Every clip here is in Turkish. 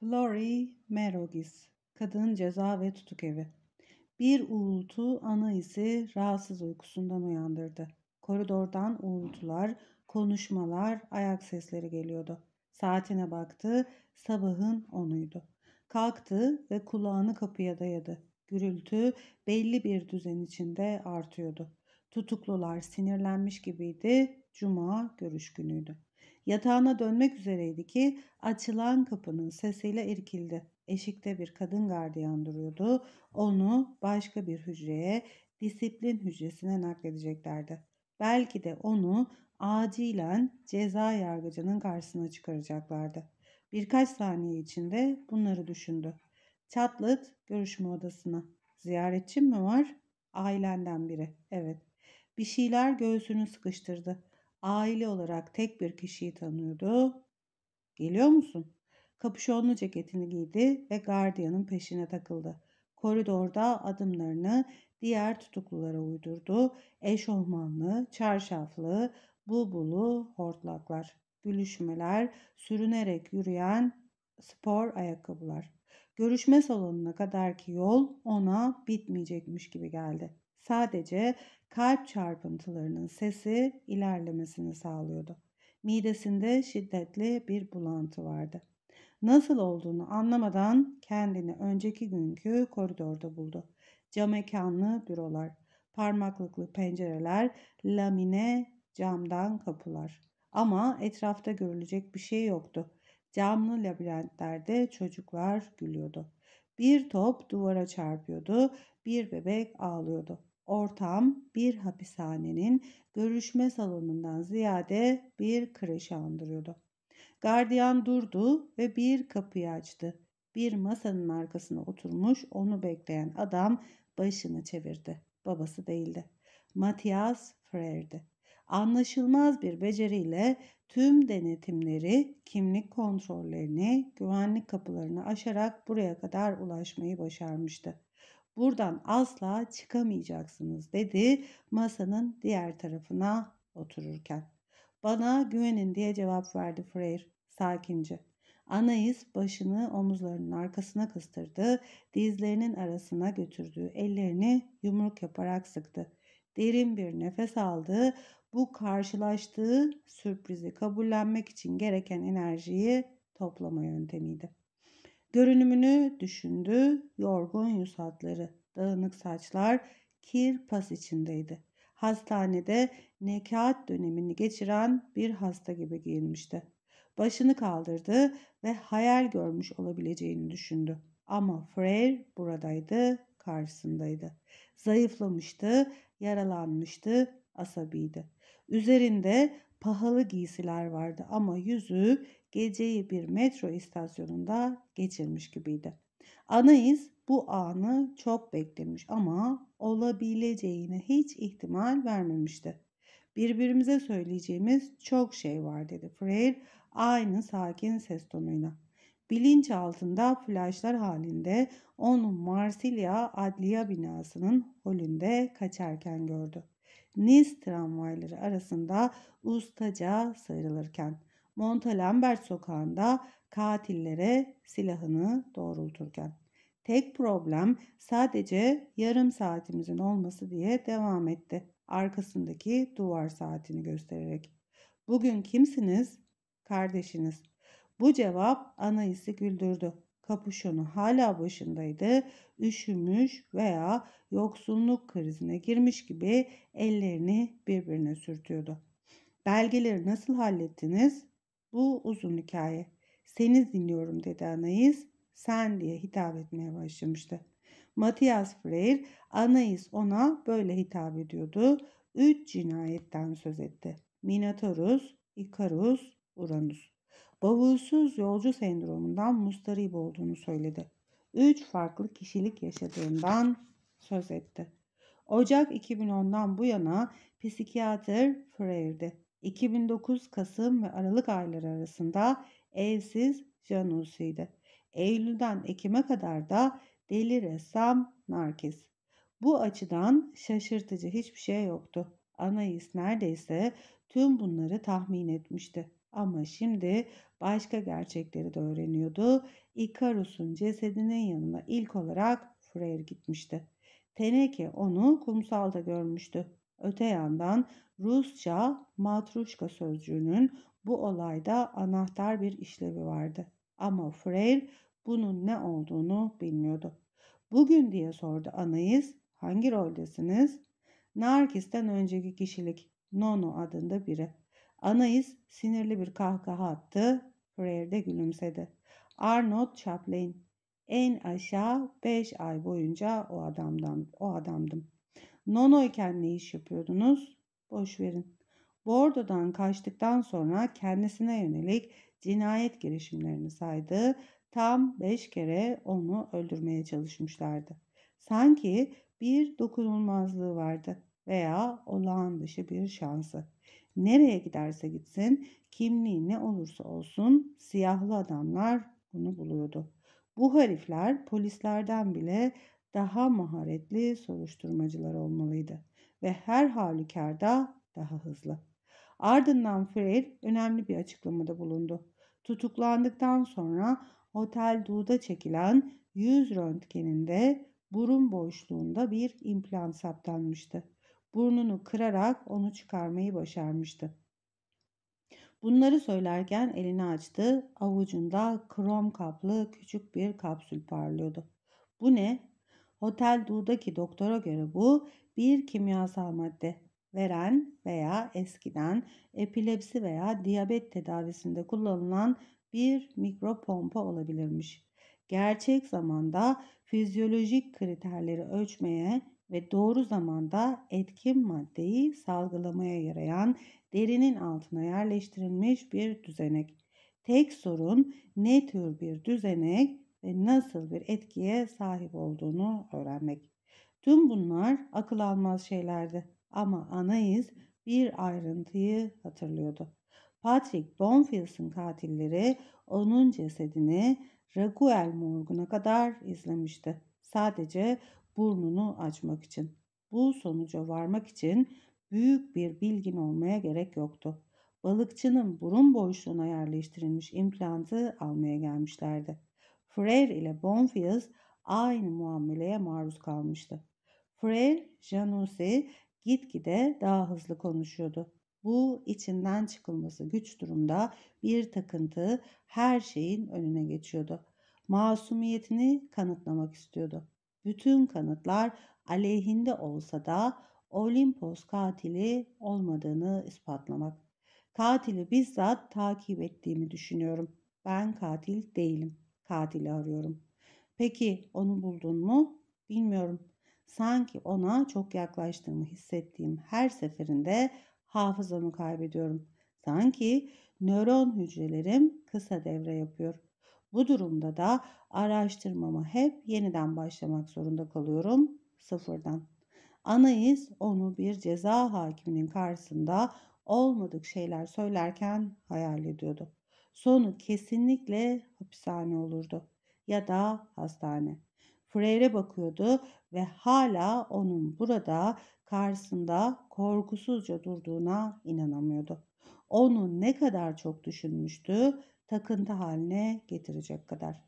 Flori Merogis Kadın Ceza ve Tutuk Evi Bir uğultu ana isi rahatsız uykusundan uyandırdı. Koridordan uğultular, konuşmalar, ayak sesleri geliyordu. Saatine baktı, sabahın onuydu. Kalktı ve kulağını kapıya dayadı. Gürültü belli bir düzen içinde artıyordu. Tutuklular sinirlenmiş gibiydi. Cuma görüş günüydü. Yatağına dönmek üzereydi ki açılan kapının sesiyle irkildi. Eşikte bir kadın gardiyan duruyordu. Onu başka bir hücreye, disiplin hücresine nakledeceklerdi. Belki de onu acilen ceza yargıcının karşısına çıkaracaklardı. Birkaç saniye içinde bunları düşündü. Çatlıt görüşme odasına. Ziyaretçin mi var? Ailenden biri. Evet. Bir şeyler göğsünü sıkıştırdı aile olarak tek bir kişiyi tanıyordu. Geliyor musun? Kapüşonlu ceketini giydi ve gardiyanın peşine takıldı. Koridorda adımlarını diğer tutuklulara uydurdu. Eşofmanlı, çarşaflı, bulbulu hortlaklar, gülüşmeler, sürünerek yürüyen spor ayakkabılar. Görüşme salonuna kadarki yol ona bitmeyecekmiş gibi geldi. Sadece kalp çarpıntılarının sesi ilerlemesini sağlıyordu. Midesinde şiddetli bir bulantı vardı. Nasıl olduğunu anlamadan kendini önceki günkü koridorda buldu. Cam mekanlı bürolar, parmaklıklı pencereler, lamine camdan kapılar. Ama etrafta görülecek bir şey yoktu. Camlı labirentlerde çocuklar gülüyordu. Bir top duvara çarpıyordu, bir bebek ağlıyordu ortam bir hapishanenin görüşme salonundan ziyade bir kreşi andırıyordu. Gardiyan durdu ve bir kapıyı açtı. Bir masanın arkasına oturmuş onu bekleyen adam başını çevirdi. Babası değildi. Matias Frere'di. Anlaşılmaz bir beceriyle tüm denetimleri, kimlik kontrollerini, güvenlik kapılarını aşarak buraya kadar ulaşmayı başarmıştı. Buradan asla çıkamayacaksınız dedi masanın diğer tarafına otururken. Bana güvenin diye cevap verdi Freyr sakince. Anais başını omuzlarının arkasına kıstırdı, dizlerinin arasına götürdü, ellerini yumruk yaparak sıktı. Derin bir nefes aldı, bu karşılaştığı sürprizi kabullenmek için gereken enerjiyi toplama yöntemiydi. Görünümünü düşündü, yorgun yüz hatları, dağınık saçlar, kir pas içindeydi. Hastanede nekat dönemini geçiren bir hasta gibi giyinmişti. Başını kaldırdı ve hayal görmüş olabileceğini düşündü. Ama Freyr buradaydı, karşısındaydı. Zayıflamıştı, yaralanmıştı, asabiydi. Üzerinde pahalı giysiler vardı ama yüzü geceyi bir metro istasyonunda geçirmiş gibiydi. Anais bu anı çok beklemiş ama olabileceğine hiç ihtimal vermemişti. Birbirimize söyleyeceğimiz çok şey var dedi Freyr, aynı sakin ses tonuyla. Bilinç altında flaşlar halinde onu Marsilya Adliya binasının holünde kaçarken gördü. Nis tramvayları arasında ustaca sıyrılırken Montalembert sokağında katillere silahını doğrulturken. Tek problem sadece yarım saatimizin olması diye devam etti. Arkasındaki duvar saatini göstererek. Bugün kimsiniz? Kardeşiniz. Bu cevap Anais'i güldürdü. Kapuşonu hala başındaydı. Üşümüş veya yoksulluk krizine girmiş gibi ellerini birbirine sürtüyordu. Belgeleri nasıl hallettiniz? Bu uzun hikaye. Seni dinliyorum dedi Anais. Sen diye hitap etmeye başlamıştı. Matias Freyr Anais ona böyle hitap ediyordu. Üç cinayetten söz etti. Minotaurus, Icarus, Uranus. Bavulsuz yolcu sendromundan mustarip olduğunu söyledi. Üç farklı kişilik yaşadığından söz etti. Ocak 2010'dan bu yana psikiyatr Freyr'di. 2009 Kasım ve Aralık ayları arasında evsiz Janusi'ydi. Eylül'den Ekim'e kadar da deli ressam narkis. Bu açıdan şaşırtıcı hiçbir şey yoktu. Anais neredeyse tüm bunları tahmin etmişti. Ama şimdi başka gerçekleri de öğreniyordu. Ikarus'un cesedinin yanına ilk olarak Freyr gitmişti. Teneke onu kumsalda görmüştü. Öte yandan Rusça matruşka sözcüğünün bu olayda anahtar bir işlevi vardı. Ama Freyr bunun ne olduğunu bilmiyordu. Bugün diye sordu Anais. Hangi roldesiniz? Narkis'ten önceki kişilik Nono adında biri. Anais sinirli bir kahkaha attı. Freyr de gülümsedi. Arnold Chaplin. En aşağı 5 ay boyunca o adamdan o adamdım. Nono iken ne iş yapıyordunuz? Boş verin. Bordo'dan kaçtıktan sonra kendisine yönelik cinayet girişimlerini saydı. Tam beş kere onu öldürmeye çalışmışlardı. Sanki bir dokunulmazlığı vardı veya olağan dışı bir şansı. Nereye giderse gitsin, kimliği ne olursa olsun siyahlı adamlar bunu buluyordu. Bu harifler polislerden bile daha maharetli soruşturmacılar olmalıydı ve her halükarda daha hızlı. Ardından Freire önemli bir açıklamada bulundu. Tutuklandıktan sonra Otel Du'da çekilen yüz röntgeninde burun boşluğunda bir implant saptanmıştı. Burnunu kırarak onu çıkarmayı başarmıştı. Bunları söylerken elini açtı. Avucunda krom kaplı küçük bir kapsül parlıyordu. Bu ne? Hotel Du'daki doktora göre bu bir kimyasal madde veren veya eskiden epilepsi veya diyabet tedavisinde kullanılan bir mikropompa olabilirmiş. Gerçek zamanda fizyolojik kriterleri ölçmeye ve doğru zamanda etkin maddeyi salgılamaya yarayan derinin altına yerleştirilmiş bir düzenek. Tek sorun ne tür bir düzenek ve nasıl bir etkiye sahip olduğunu öğrenmek. Tüm bunlar akıl almaz şeylerdi ama Anais bir ayrıntıyı hatırlıyordu. Patrick Bonfield'ın katilleri onun cesedini Raguel morguna kadar izlemişti. Sadece burnunu açmak için. Bu sonuca varmak için büyük bir bilgin olmaya gerek yoktu. Balıkçının burun boşluğuna yerleştirilmiş implantı almaya gelmişlerdi. Freire ile Bonfils aynı muameleye maruz kalmıştı. Freire, Janus'i gitgide daha hızlı konuşuyordu. Bu içinden çıkılması güç durumda bir takıntı her şeyin önüne geçiyordu. Masumiyetini kanıtlamak istiyordu. Bütün kanıtlar aleyhinde olsa da Olimpos katili olmadığını ispatlamak. Katili bizzat takip ettiğimi düşünüyorum. Ben katil değilim katili arıyorum. Peki onu buldun mu? Bilmiyorum. Sanki ona çok yaklaştığımı hissettiğim her seferinde hafızamı kaybediyorum. Sanki nöron hücrelerim kısa devre yapıyor. Bu durumda da araştırmama hep yeniden başlamak zorunda kalıyorum sıfırdan. Anais onu bir ceza hakiminin karşısında olmadık şeyler söylerken hayal ediyordu sonu kesinlikle hapishane olurdu ya da hastane. Freire bakıyordu ve hala onun burada karşısında korkusuzca durduğuna inanamıyordu. Onu ne kadar çok düşünmüştü, takıntı haline getirecek kadar.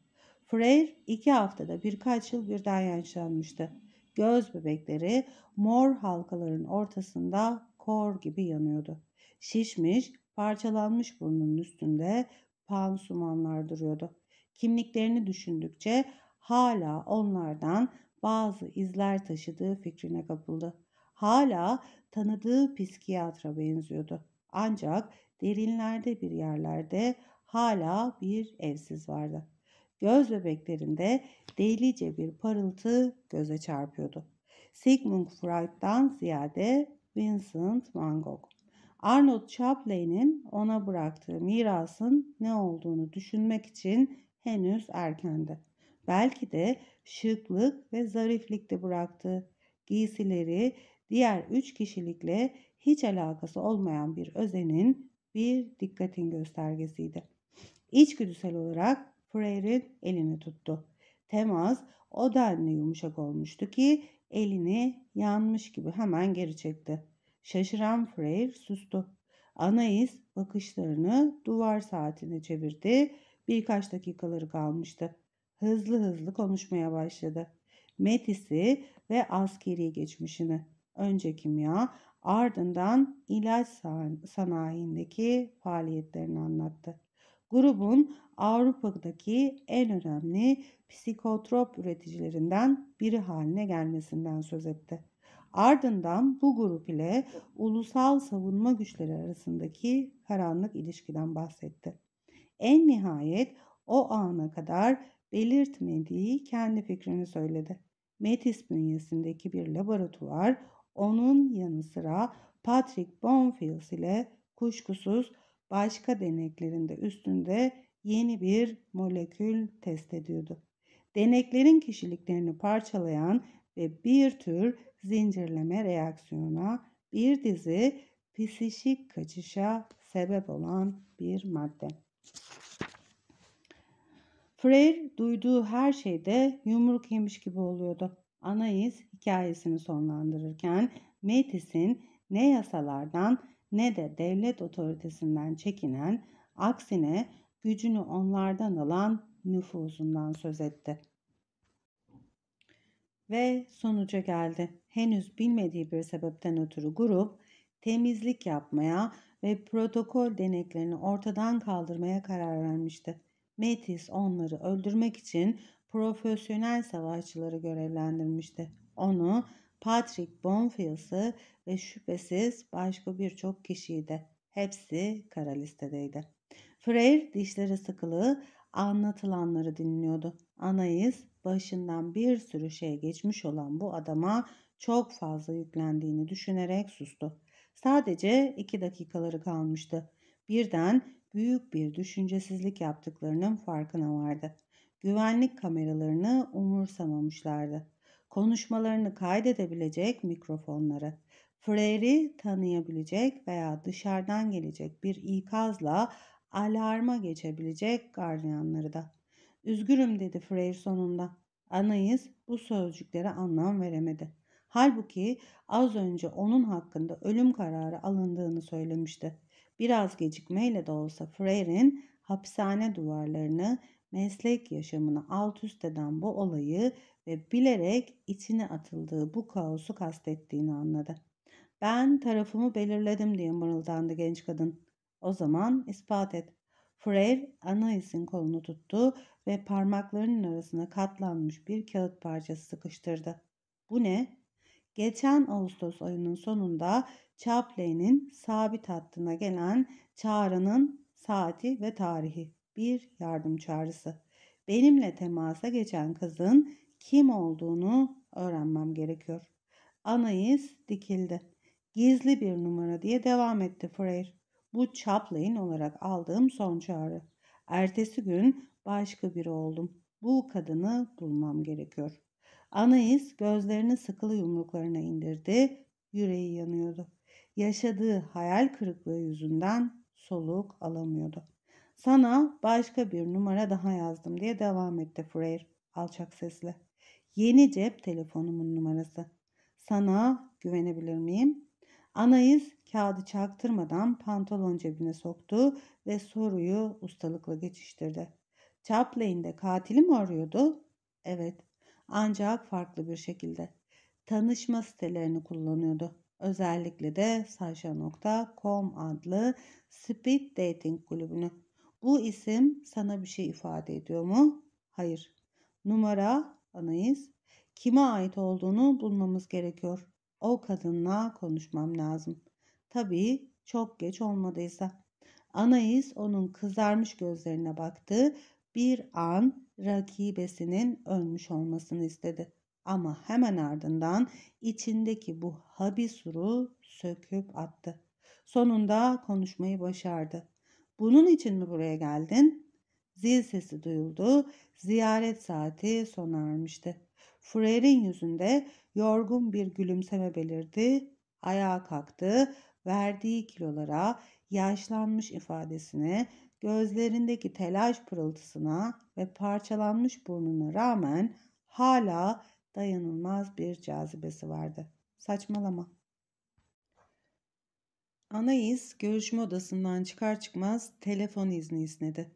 Freire iki haftada birkaç yıl birden yaşlanmıştı. Göz bebekleri mor halkaların ortasında kor gibi yanıyordu. Şişmiş, Parçalanmış burnunun üstünde pansumanlar duruyordu. Kimliklerini düşündükçe hala onlardan bazı izler taşıdığı fikrine kapıldı. Hala tanıdığı psikiyatra benziyordu. Ancak derinlerde bir yerlerde hala bir evsiz vardı. Göz bebeklerinde delice bir parıltı göze çarpıyordu. Sigmund Freud'dan ziyade Vincent van Gogh. Arnold Chaplin'in ona bıraktığı mirasın ne olduğunu düşünmek için henüz erkendi. Belki de şıklık ve zariflikte bıraktığı giysileri diğer üç kişilikle hiç alakası olmayan bir özenin bir dikkatin göstergesiydi. İçgüdüsel olarak Freire'in elini tuttu. Temas o denli yumuşak olmuştu ki elini yanmış gibi hemen geri çekti. Şaşıran Freyr sustu. Anais bakışlarını duvar saatine çevirdi. Birkaç dakikaları kalmıştı. Hızlı hızlı konuşmaya başladı. Metis'i ve askeri geçmişini. Önce kimya, ardından ilaç sanayindeki faaliyetlerini anlattı. Grubun Avrupa'daki en önemli psikotrop üreticilerinden biri haline gelmesinden söz etti. Ardından bu grup ile ulusal savunma güçleri arasındaki karanlık ilişkiden bahsetti. En nihayet o ana kadar belirtmediği kendi fikrini söyledi. Metis bünyesindeki bir laboratuvar onun yanı sıra Patrick Bonfields ile kuşkusuz başka deneklerinde üstünde yeni bir molekül test ediyordu. Deneklerin kişiliklerini parçalayan ve bir tür zincirleme reaksiyona bir dizi psişik kaçışa sebep olan bir madde. Freire duyduğu her şeyde yumruk yemiş gibi oluyordu. Anais hikayesini sonlandırırken Metis'in ne yasalardan ne de devlet otoritesinden çekinen, aksine gücünü onlardan alan nüfuzundan söz etti ve sonuca geldi. Henüz bilmediği bir sebepten ötürü grup temizlik yapmaya ve protokol deneklerini ortadan kaldırmaya karar vermişti. Metis onları öldürmek için profesyonel savaşçıları görevlendirmişti. Onu Patrick Bonfield'sı ve şüphesiz başka birçok kişiyi de. Hepsi kara listedeydi. Freyr dişleri sıkılı anlatılanları dinliyordu. Anais başından bir sürü şey geçmiş olan bu adama çok fazla yüklendiğini düşünerek sustu. Sadece iki dakikaları kalmıştı. Birden büyük bir düşüncesizlik yaptıklarının farkına vardı. Güvenlik kameralarını umursamamışlardı. Konuşmalarını kaydedebilecek mikrofonları, Freyre'i tanıyabilecek veya dışarıdan gelecek bir ikazla alarma geçebilecek gardiyanları da. "Üzgürüm" dedi Freyr sonunda. Anayız bu sözcüklere anlam veremedi. Halbuki az önce onun hakkında ölüm kararı alındığını söylemişti. Biraz gecikmeyle de olsa Freyr'in hapishane duvarlarını, meslek yaşamını alt üst eden bu olayı ve bilerek içine atıldığı bu kaosu kastettiğini anladı. Ben tarafımı belirledim diye mırıldandı genç kadın. O zaman ispat et. Frev Anais'in kolunu tuttu ve parmaklarının arasına katlanmış bir kağıt parçası sıkıştırdı. Bu ne? Geçen Ağustos ayının sonunda Chaplain'in sabit hattına gelen çağrının saati ve tarihi. Bir yardım çağrısı. Benimle temasa geçen kızın kim olduğunu öğrenmem gerekiyor. Anais dikildi. Gizli bir numara diye devam etti Freyr. Bu Chaplin olarak aldığım son çağrı. Ertesi gün başka biri oldum. Bu kadını bulmam gerekiyor. Anais gözlerini sıkılı yumruklarına indirdi. Yüreği yanıyordu. Yaşadığı hayal kırıklığı yüzünden soluk alamıyordu. Sana başka bir numara daha yazdım diye devam etti Freyr alçak sesle. Yeni cep telefonumun numarası. Sana güvenebilir miyim? Anais kağıdı çaktırmadan pantolon cebine soktu ve soruyu ustalıkla geçiştirdi. Chaplin de katili mi arıyordu? Evet. Ancak farklı bir şekilde. Tanışma sitelerini kullanıyordu. Özellikle de sasha.com adlı speed dating kulübünü. Bu isim sana bir şey ifade ediyor mu? Hayır. Numara Anais. Kime ait olduğunu bulmamız gerekiyor o kadınla konuşmam lazım. Tabii çok geç olmadıysa. Anais onun kızarmış gözlerine baktı. Bir an rakibesinin ölmüş olmasını istedi. Ama hemen ardından içindeki bu habisuru söküp attı. Sonunda konuşmayı başardı. Bunun için mi buraya geldin? Zil sesi duyuldu. Ziyaret saati sona ermişti. Freire'in yüzünde yorgun bir gülümseme belirdi. Ayağa kalktı. Verdiği kilolara, yaşlanmış ifadesine, gözlerindeki telaş pırıltısına ve parçalanmış burnuna rağmen hala dayanılmaz bir cazibesi vardı. Saçmalama. Anais görüşme odasından çıkar çıkmaz telefon izni istedi.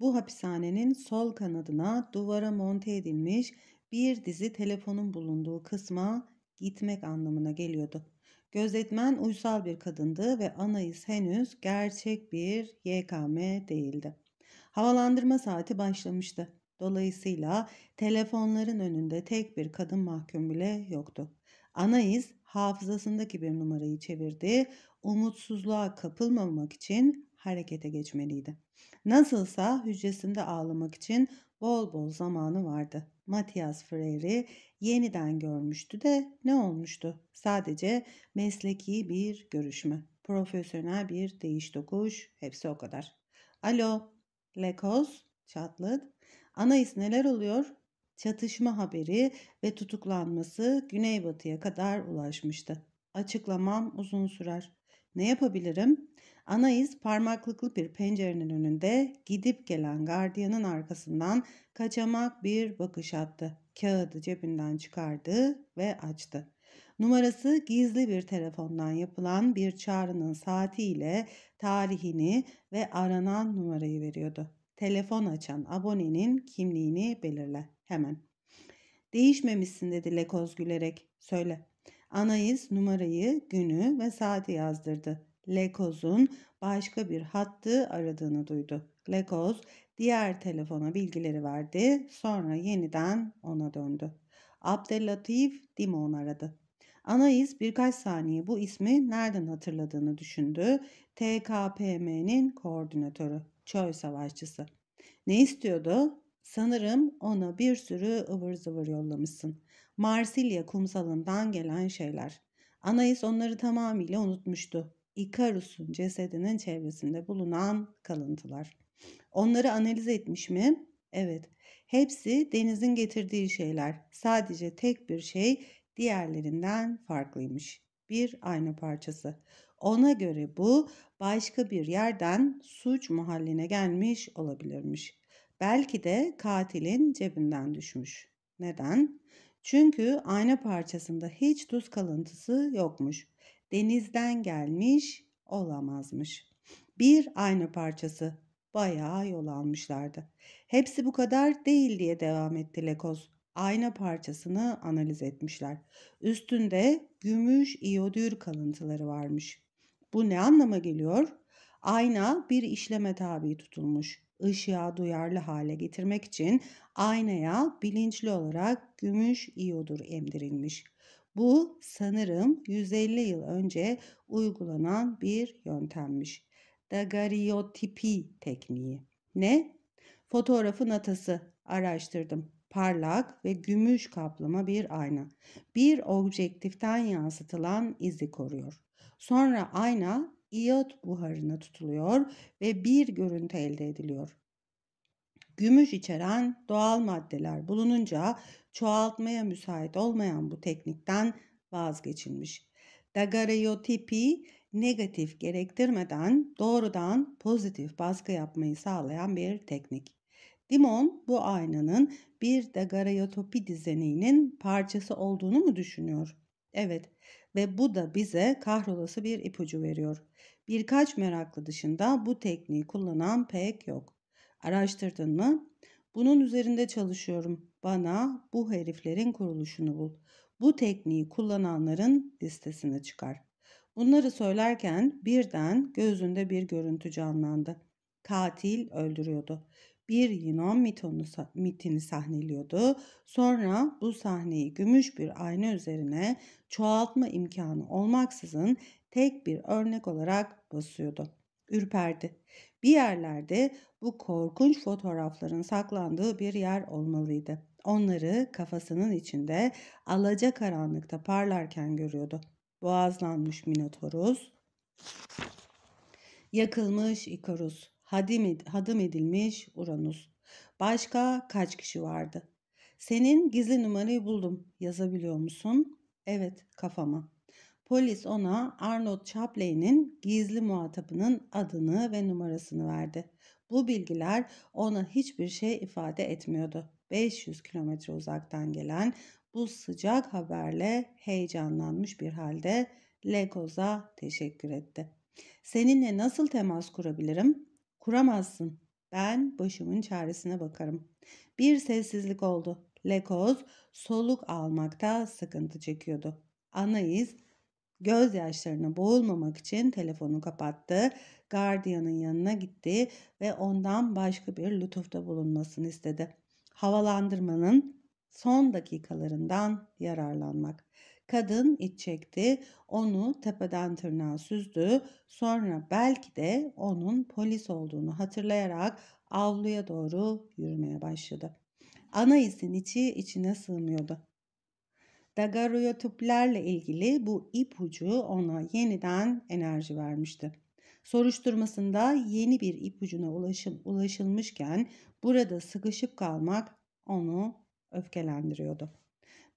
Bu hapishanenin sol kanadına duvara monte edilmiş bir dizi telefonun bulunduğu kısma gitmek anlamına geliyordu. Gözetmen uysal bir kadındı ve Anais henüz gerçek bir YKM değildi. Havalandırma saati başlamıştı. Dolayısıyla telefonların önünde tek bir kadın mahkum bile yoktu. Anais hafızasındaki bir numarayı çevirdi. Umutsuzluğa kapılmamak için harekete geçmeliydi. Nasılsa hücresinde ağlamak için bol bol zamanı vardı. Matias Freire'i yeniden görmüştü de ne olmuştu? Sadece mesleki bir görüşme, profesyonel bir değiş tokuş, hepsi o kadar. Alo, Lekoz, Çatlıt, Anais neler oluyor? Çatışma haberi ve tutuklanması Güneybatı'ya kadar ulaşmıştı. Açıklamam uzun sürer. Ne yapabilirim? Anaiz parmaklıklı bir pencerenin önünde gidip gelen gardiyanın arkasından kaçamak bir bakış attı. Kağıdı cebinden çıkardı ve açtı. Numarası gizli bir telefondan yapılan bir çağrının saatiyle tarihini ve aranan numarayı veriyordu. Telefon açan abonenin kimliğini belirle hemen. Değişmemişsin dedi Lekoz gülerek. Söyle Anais numarayı, günü ve saati yazdırdı. Lekoz'un başka bir hattı aradığını duydu. Lekoz diğer telefona bilgileri verdi. Sonra yeniden ona döndü. Abdelatif Dimon aradı. Anais birkaç saniye bu ismi nereden hatırladığını düşündü. TKPM'nin koordinatörü, çöl savaşçısı. Ne istiyordu? Sanırım ona bir sürü ıvır zıvır yollamışsın. Marsilya kumsalından gelen şeyler. Anais onları tamamıyla unutmuştu. Ikarus'un cesedinin çevresinde bulunan kalıntılar. Onları analiz etmiş mi? Evet. Hepsi denizin getirdiği şeyler. Sadece tek bir şey diğerlerinden farklıymış. Bir ayna parçası. Ona göre bu başka bir yerden suç mahalline gelmiş olabilirmiş. Belki de katilin cebinden düşmüş. Neden? Çünkü ayna parçasında hiç tuz kalıntısı yokmuş. Denizden gelmiş olamazmış. Bir ayna parçası bayağı yol almışlardı. Hepsi bu kadar değil diye devam etti Lekoz. Ayna parçasını analiz etmişler. Üstünde gümüş iyodür kalıntıları varmış. Bu ne anlama geliyor? Ayna bir işleme tabi tutulmuş ışığa duyarlı hale getirmek için aynaya bilinçli olarak gümüş iyodur emdirilmiş. Bu sanırım 150 yıl önce uygulanan bir yöntemmiş. Dagariotipi tekniği. Ne? Fotoğrafın atası. Araştırdım. Parlak ve gümüş kaplama bir ayna. Bir objektiften yansıtılan izi koruyor. Sonra ayna iot buharına tutuluyor ve bir görüntü elde ediliyor. Gümüş içeren doğal maddeler bulununca çoğaltmaya müsait olmayan bu teknikten vazgeçilmiş. Dagareotipi negatif gerektirmeden doğrudan pozitif baskı yapmayı sağlayan bir teknik. Dimon bu aynanın bir dagareotopi dizeneğinin parçası olduğunu mu düşünüyor? Evet, ve bu da bize kahrolası bir ipucu veriyor. Birkaç meraklı dışında bu tekniği kullanan pek yok. Araştırdın mı? Bunun üzerinde çalışıyorum. Bana bu heriflerin kuruluşunu bul. Bu tekniği kullananların listesine çıkar. Bunları söylerken birden gözünde bir görüntü canlandı. Katil öldürüyordu bir Yunan mitonu, mitini sahneliyordu. Sonra bu sahneyi gümüş bir ayna üzerine çoğaltma imkanı olmaksızın tek bir örnek olarak basıyordu. Ürperdi. Bir yerlerde bu korkunç fotoğrafların saklandığı bir yer olmalıydı. Onları kafasının içinde alaca karanlıkta parlarken görüyordu. Boğazlanmış Minotorus, yakılmış Ikarus, hadim, hadım edilmiş Uranüs. Başka kaç kişi vardı? Senin gizli numarayı buldum. Yazabiliyor musun? Evet, kafama. Polis ona Arnold Chapley'nin gizli muhatabının adını ve numarasını verdi. Bu bilgiler ona hiçbir şey ifade etmiyordu. 500 kilometre uzaktan gelen bu sıcak haberle heyecanlanmış bir halde Legoz'a teşekkür etti. Seninle nasıl temas kurabilirim? Kuramazsın. Ben başımın çaresine bakarım. Bir sessizlik oldu. Lekoz soluk almakta sıkıntı çekiyordu. Anais gözyaşlarına boğulmamak için telefonu kapattı. Gardiyanın yanına gitti ve ondan başka bir lütufta bulunmasını istedi. Havalandırmanın son dakikalarından yararlanmak. Kadın iç çekti, onu tepeden tırnağa süzdü. Sonra belki de onun polis olduğunu hatırlayarak avluya doğru yürümeye başladı. Anais'in içi içine sığmıyordu. Daguerreotiplerle ilgili bu ipucu ona yeniden enerji vermişti. Soruşturmasında yeni bir ipucuna ulaşım, ulaşılmışken burada sıkışıp kalmak onu öfkelendiriyordu.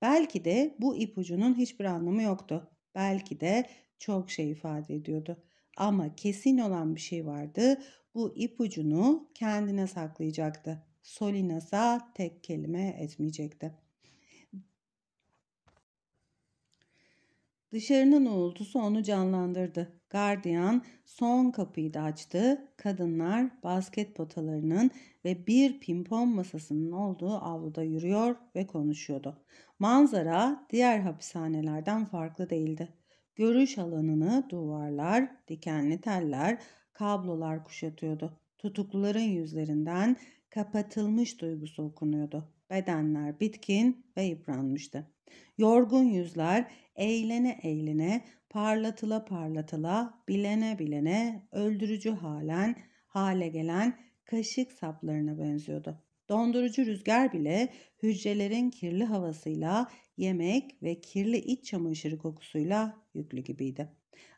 Belki de bu ipucunun hiçbir anlamı yoktu. Belki de çok şey ifade ediyordu. Ama kesin olan bir şey vardı. Bu ipucunu kendine saklayacaktı. Solinas'a tek kelime etmeyecekti. Dışarının uğultusu onu canlandırdı. Gardiyan son kapıyı da açtı. Kadınlar basket potalarının ve bir pimpon masasının olduğu avluda yürüyor ve konuşuyordu. Manzara diğer hapishanelerden farklı değildi. Görüş alanını duvarlar, dikenli teller, kablolar kuşatıyordu. Tutukluların yüzlerinden kapatılmış duygusu okunuyordu. Bedenler bitkin ve yıpranmıştı. Yorgun yüzler eğlene eğlene, parlatıla parlatıla, bilene bilene, öldürücü halen, hale gelen kaşık saplarına benziyordu. Dondurucu rüzgar bile hücrelerin kirli havasıyla, yemek ve kirli iç çamaşırı kokusuyla yüklü gibiydi.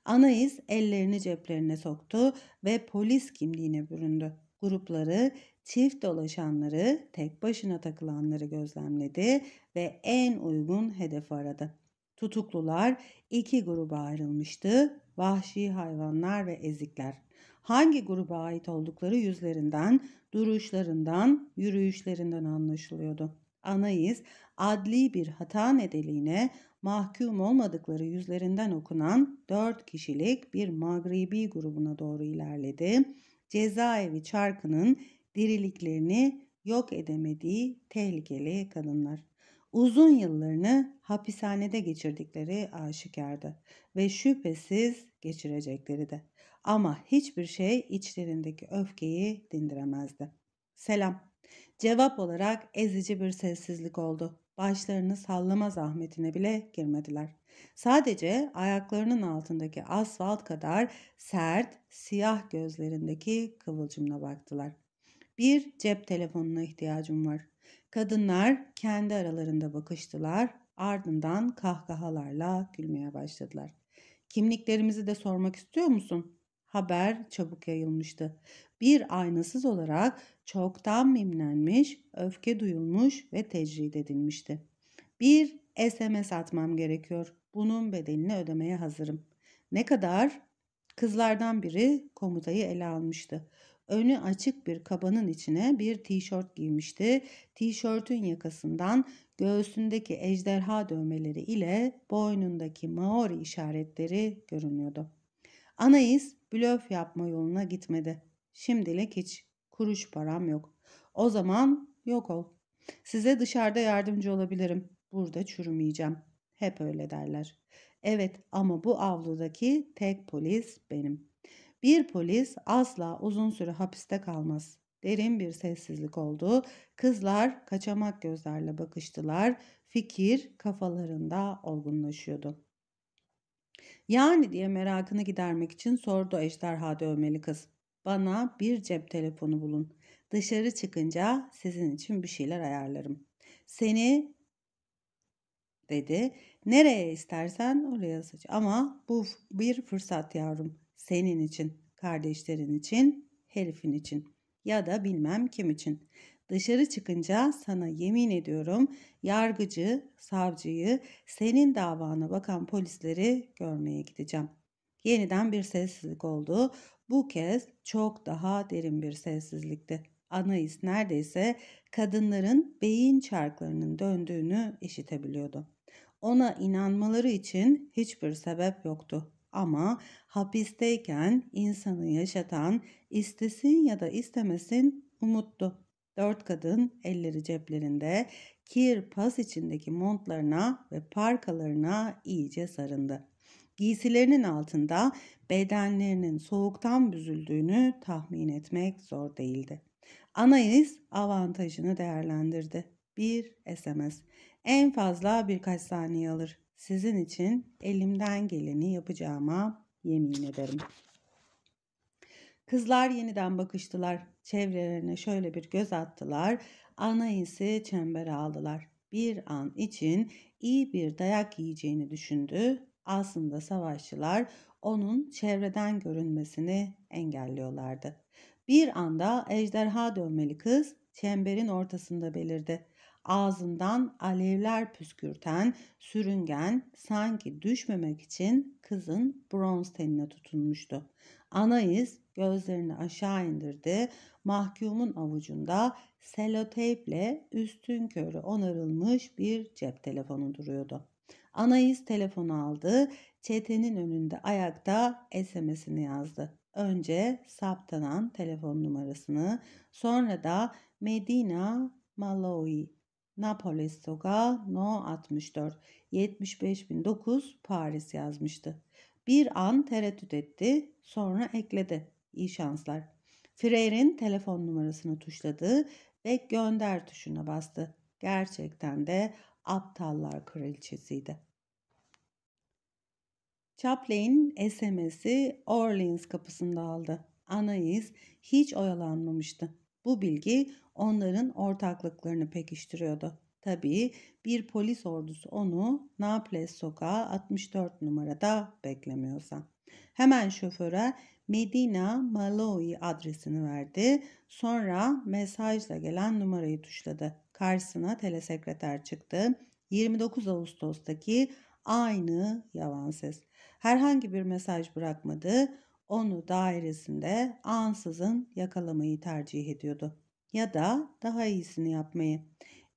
Anaiz ellerini ceplerine soktu ve polis kimliğine büründü grupları, çift dolaşanları, tek başına takılanları gözlemledi ve en uygun hedefi aradı. Tutuklular iki gruba ayrılmıştı. Vahşi hayvanlar ve ezikler. Hangi gruba ait oldukları yüzlerinden, duruşlarından, yürüyüşlerinden anlaşılıyordu. Anais adli bir hata nedeniyle mahkum olmadıkları yüzlerinden okunan dört kişilik bir Magribi grubuna doğru ilerledi cezaevi çarkının diriliklerini yok edemediği tehlikeli kadınlar. Uzun yıllarını hapishanede geçirdikleri aşikardı ve şüphesiz geçirecekleri de. Ama hiçbir şey içlerindeki öfkeyi dindiremezdi. Selam. Cevap olarak ezici bir sessizlik oldu başlarını sallama zahmetine bile girmediler. Sadece ayaklarının altındaki asfalt kadar sert, siyah gözlerindeki kıvılcımla baktılar. Bir cep telefonuna ihtiyacım var. Kadınlar kendi aralarında bakıştılar, ardından kahkahalarla gülmeye başladılar. Kimliklerimizi de sormak istiyor musun? haber çabuk yayılmıştı. Bir aynasız olarak çoktan mimlenmiş, öfke duyulmuş ve tecrid edilmişti. Bir SMS atmam gerekiyor. Bunun bedelini ödemeye hazırım. Ne kadar? Kızlardan biri komutayı ele almıştı. Önü açık bir kabanın içine bir tişört giymişti. Tişörtün yakasından göğsündeki ejderha dövmeleri ile boynundaki Maori işaretleri görünüyordu. Anais blöf yapma yoluna gitmedi. Şimdilik hiç. Kuruş param yok. O zaman yok ol. Size dışarıda yardımcı olabilirim. Burada çürümeyeceğim. Hep öyle derler. Evet ama bu avludaki tek polis benim. Bir polis asla uzun süre hapiste kalmaz. Derin bir sessizlik oldu. Kızlar kaçamak gözlerle bakıştılar. Fikir kafalarında olgunlaşıyordu. Yani diye merakını gidermek için sordu ejderha dövmeli kız. Bana bir cep telefonu bulun. Dışarı çıkınca sizin için bir şeyler ayarlarım. Seni dedi. Nereye istersen oraya sıç. Ama bu bir fırsat yavrum. Senin için, kardeşlerin için, herifin için ya da bilmem kim için. Dışarı çıkınca sana yemin ediyorum yargıcı, savcıyı, senin davana bakan polisleri görmeye gideceğim. Yeniden bir sessizlik oldu. Bu kez çok daha derin bir sessizlikti. Anais neredeyse kadınların beyin çarklarının döndüğünü işitebiliyordu. Ona inanmaları için hiçbir sebep yoktu ama hapisteyken insanı yaşatan istesin ya da istemesin umuttu. Dört kadın elleri ceplerinde kir pas içindeki montlarına ve parkalarına iyice sarındı. Giysilerinin altında bedenlerinin soğuktan büzüldüğünü tahmin etmek zor değildi. Anais avantajını değerlendirdi. Bir SMS. En fazla birkaç saniye alır. Sizin için elimden geleni yapacağıma yemin ederim. Kızlar yeniden bakıştılar. Çevrelerine şöyle bir göz attılar. Anais'i çembere aldılar. Bir an için iyi bir dayak yiyeceğini düşündü. Aslında savaşçılar onun çevreden görünmesini engelliyorlardı. Bir anda ejderha dövmeli kız çemberin ortasında belirdi. Ağzından alevler püskürten sürüngen sanki düşmemek için kızın bronz tenine tutunmuştu. Anais gözlerini aşağı indirdi. Mahkumun avucunda seloteyple üstün körü onarılmış bir cep telefonu duruyordu. Anais telefonu aldı. Çetenin önünde ayakta SMS'ini yazdı. Önce saptanan telefon numarasını sonra da Medina Malawi Napoli Sokağı No 64 75009 Paris yazmıştı. Bir an tereddüt etti, sonra ekledi. İyi şanslar. Freire'in telefon numarasını tuşladı ve gönder tuşuna bastı. Gerçekten de aptallar kraliçesiydi. Chaplin'in SMS'i Orleans kapısında aldı. Anais hiç oyalanmamıştı. Bu bilgi onların ortaklıklarını pekiştiriyordu. Tabii bir polis ordusu onu Naples sokağı 64 numarada beklemiyorsa. Hemen şoföre Medina Maloi adresini verdi. Sonra mesajla gelen numarayı tuşladı. Karşısına telesekreter çıktı. 29 Ağustos'taki aynı yalan ses. Herhangi bir mesaj bırakmadı. Onu dairesinde ansızın yakalamayı tercih ediyordu. Ya da daha iyisini yapmayı.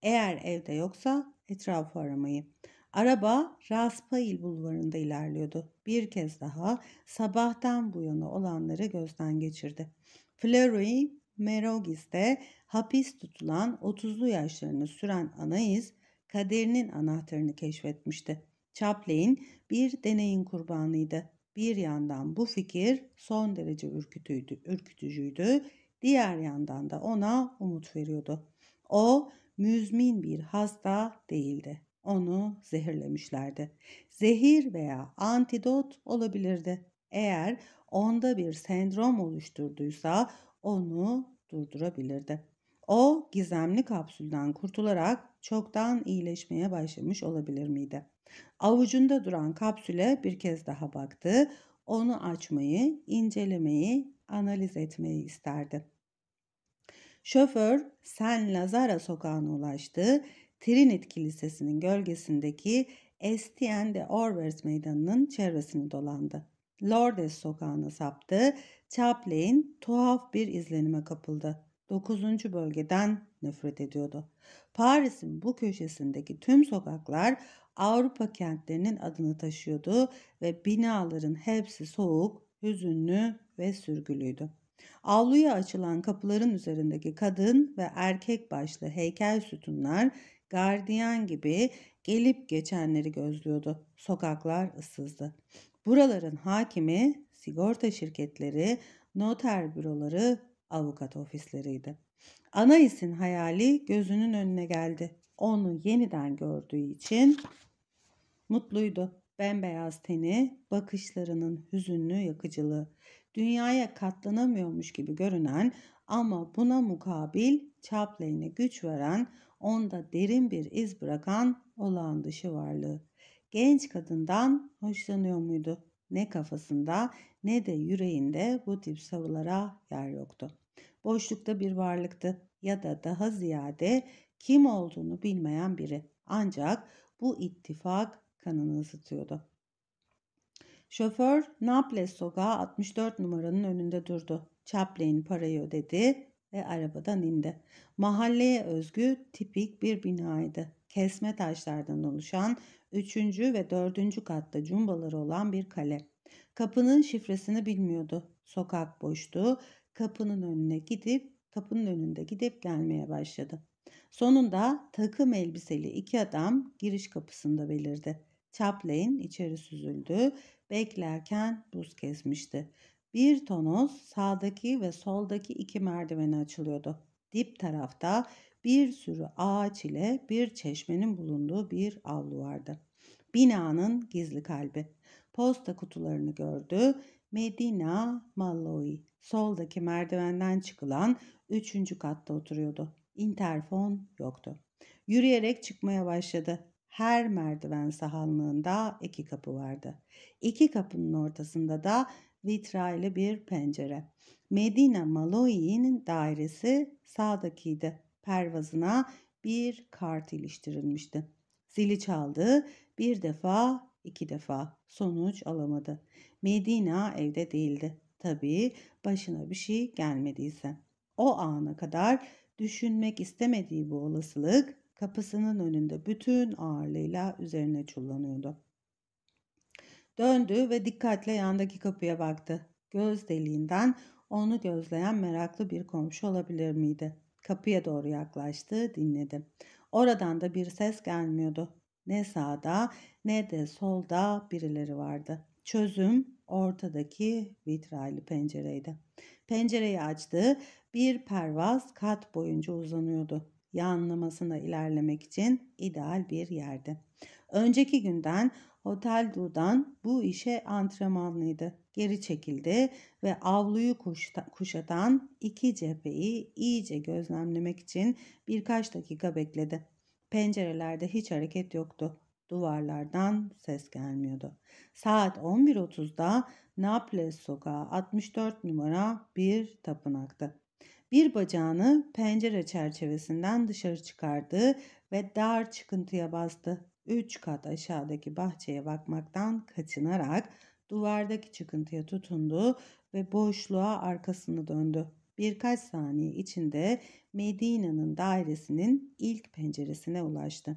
Eğer evde yoksa etrafı aramayı. Araba Raspail bulvarında ilerliyordu. Bir kez daha sabahtan bu yana olanları gözden geçirdi. Fleury Merogis'te hapis tutulan 30'lu yaşlarını süren Anais kaderinin anahtarını keşfetmişti. Chaplin bir deneyin kurbanıydı. Bir yandan bu fikir son derece ürkütüydü, ürkütücüydü, diğer yandan da ona umut veriyordu. O müzmin bir hasta değildi. Onu zehirlemişlerdi. Zehir veya antidot olabilirdi. Eğer onda bir sendrom oluşturduysa onu durdurabilirdi. O gizemli kapsülden kurtularak çoktan iyileşmeye başlamış olabilir miydi? Avucunda duran kapsüle bir kez daha baktı. Onu açmayı, incelemeyi, analiz etmeyi isterdi. Şoför San Lazara sokağına ulaştı. Trinit Kilisesi'nin gölgesindeki Estienne de Orvers meydanının çevresini dolandı. Lourdes sokağına saptı. Chaplin tuhaf bir izlenime kapıldı. 9. bölgeden nefret ediyordu. Paris'in bu köşesindeki tüm sokaklar Avrupa kentlerinin adını taşıyordu ve binaların hepsi soğuk, hüzünlü ve sürgülüydü. Avluya açılan kapıların üzerindeki kadın ve erkek başlı heykel sütunlar gardiyan gibi gelip geçenleri gözlüyordu. Sokaklar ıssızdı. Buraların hakimi sigorta şirketleri, noter büroları, avukat ofisleriydi. Anais'in hayali gözünün önüne geldi. Onu yeniden gördüğü için mutluydu. Bembeyaz teni, bakışlarının hüzünlü yakıcılığı, dünyaya katlanamıyormuş gibi görünen ama buna mukabil Chaplin'e güç veren, onda derin bir iz bırakan olağan dışı varlığı. Genç kadından hoşlanıyor muydu? Ne kafasında ne de yüreğinde bu tip savılara yer yoktu. Boşlukta bir varlıktı ya da daha ziyade kim olduğunu bilmeyen biri. Ancak bu ittifak kanını ısıtıyordu. Şoför Naples sokağı 64 numaranın önünde durdu. Chaplin parayı ödedi ve arabadan indi. Mahalleye özgü tipik bir binaydı. Kesme taşlardan oluşan 3. ve 4. katta cumbaları olan bir kale. Kapının şifresini bilmiyordu. Sokak boştu. Kapının önüne gidip kapının önünde gidip gelmeye başladı. Sonunda takım elbiseli iki adam giriş kapısında belirdi. Chaplin içeri süzüldü. Beklerken buz kesmişti. Bir tonoz sağdaki ve soldaki iki merdiveni açılıyordu. Dip tarafta bir sürü ağaç ile bir çeşmenin bulunduğu bir avlu vardı. Binanın gizli kalbi. Posta kutularını gördü. Medina Malloy soldaki merdivenden çıkılan üçüncü katta oturuyordu. İnterfon yoktu. Yürüyerek çıkmaya başladı her merdiven sahanlığında iki kapı vardı. İki kapının ortasında da vitraylı bir pencere. Medina Maloi'nin dairesi sağdakiydi. Pervazına bir kart iliştirilmişti. Zili çaldı. Bir defa, iki defa. Sonuç alamadı. Medina evde değildi. Tabii başına bir şey gelmediyse. O ana kadar düşünmek istemediği bu olasılık kapısının önünde bütün ağırlığıyla üzerine çullanıyordu. Döndü ve dikkatle yandaki kapıya baktı. Göz deliğinden onu gözleyen meraklı bir komşu olabilir miydi? Kapıya doğru yaklaştı, dinledi. Oradan da bir ses gelmiyordu. Ne sağda ne de solda birileri vardı. Çözüm ortadaki vitraylı pencereydi. Pencereyi açtı. Bir pervaz kat boyunca uzanıyordu yanlamasına ilerlemek için ideal bir yerdi. Önceki günden Hotel Du'dan bu işe antrenmanlıydı. Geri çekildi ve avluyu kuşatan iki cepheyi iyice gözlemlemek için birkaç dakika bekledi. Pencerelerde hiç hareket yoktu. Duvarlardan ses gelmiyordu. Saat 11.30'da Naples sokağı 64 numara bir tapınaktı bir bacağını pencere çerçevesinden dışarı çıkardı ve dar çıkıntıya bastı. Üç kat aşağıdaki bahçeye bakmaktan kaçınarak duvardaki çıkıntıya tutundu ve boşluğa arkasını döndü. Birkaç saniye içinde Medina'nın dairesinin ilk penceresine ulaştı.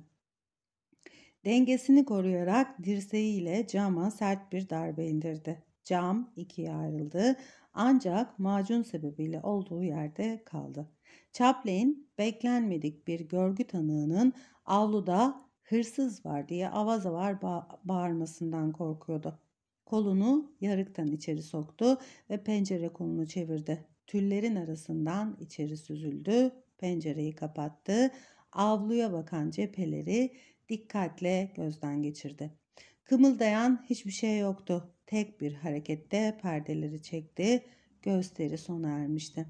Dengesini koruyarak dirseğiyle cama sert bir darbe indirdi. Cam ikiye ayrıldı ancak macun sebebiyle olduğu yerde kaldı. Chaplin beklenmedik bir görgü tanığının avluda hırsız var diye avaza var ba- bağırmasından korkuyordu. Kolunu yarıktan içeri soktu ve pencere kolunu çevirdi. Tüllerin arasından içeri süzüldü, pencereyi kapattı, avluya bakan cepheleri dikkatle gözden geçirdi. Kımıldayan hiçbir şey yoktu. Tek bir harekette perdeleri çekti. Gösteri sona ermişti.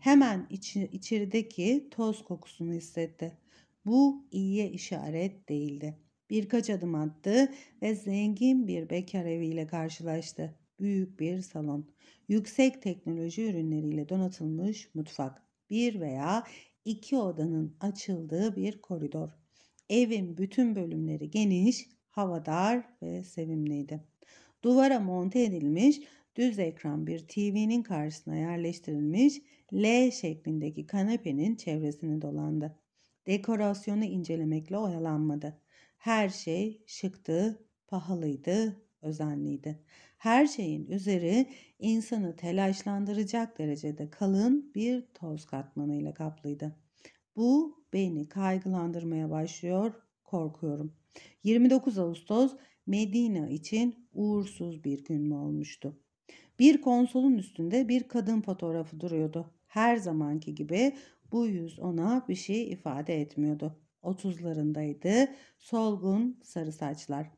Hemen içi, içerideki toz kokusunu hissetti. Bu iyiye işaret değildi. Birkaç adım attı ve zengin bir bekar eviyle karşılaştı. Büyük bir salon, yüksek teknoloji ürünleriyle donatılmış mutfak, bir veya iki odanın açıldığı bir koridor. Evin bütün bölümleri geniş, havadar ve sevimliydi duvara monte edilmiş düz ekran bir TV'nin karşısına yerleştirilmiş L şeklindeki kanepenin çevresini dolandı. Dekorasyonu incelemekle oyalanmadı. Her şey şıktı, pahalıydı, özenliydi. Her şeyin üzeri insanı telaşlandıracak derecede kalın bir toz katmanıyla kaplıydı. Bu beyni kaygılandırmaya başlıyor, korkuyorum. 29 Ağustos Medina için uğursuz bir gün mü olmuştu? Bir konsolun üstünde bir kadın fotoğrafı duruyordu. Her zamanki gibi bu yüz ona bir şey ifade etmiyordu. Otuzlarındaydı, solgun sarı saçlar,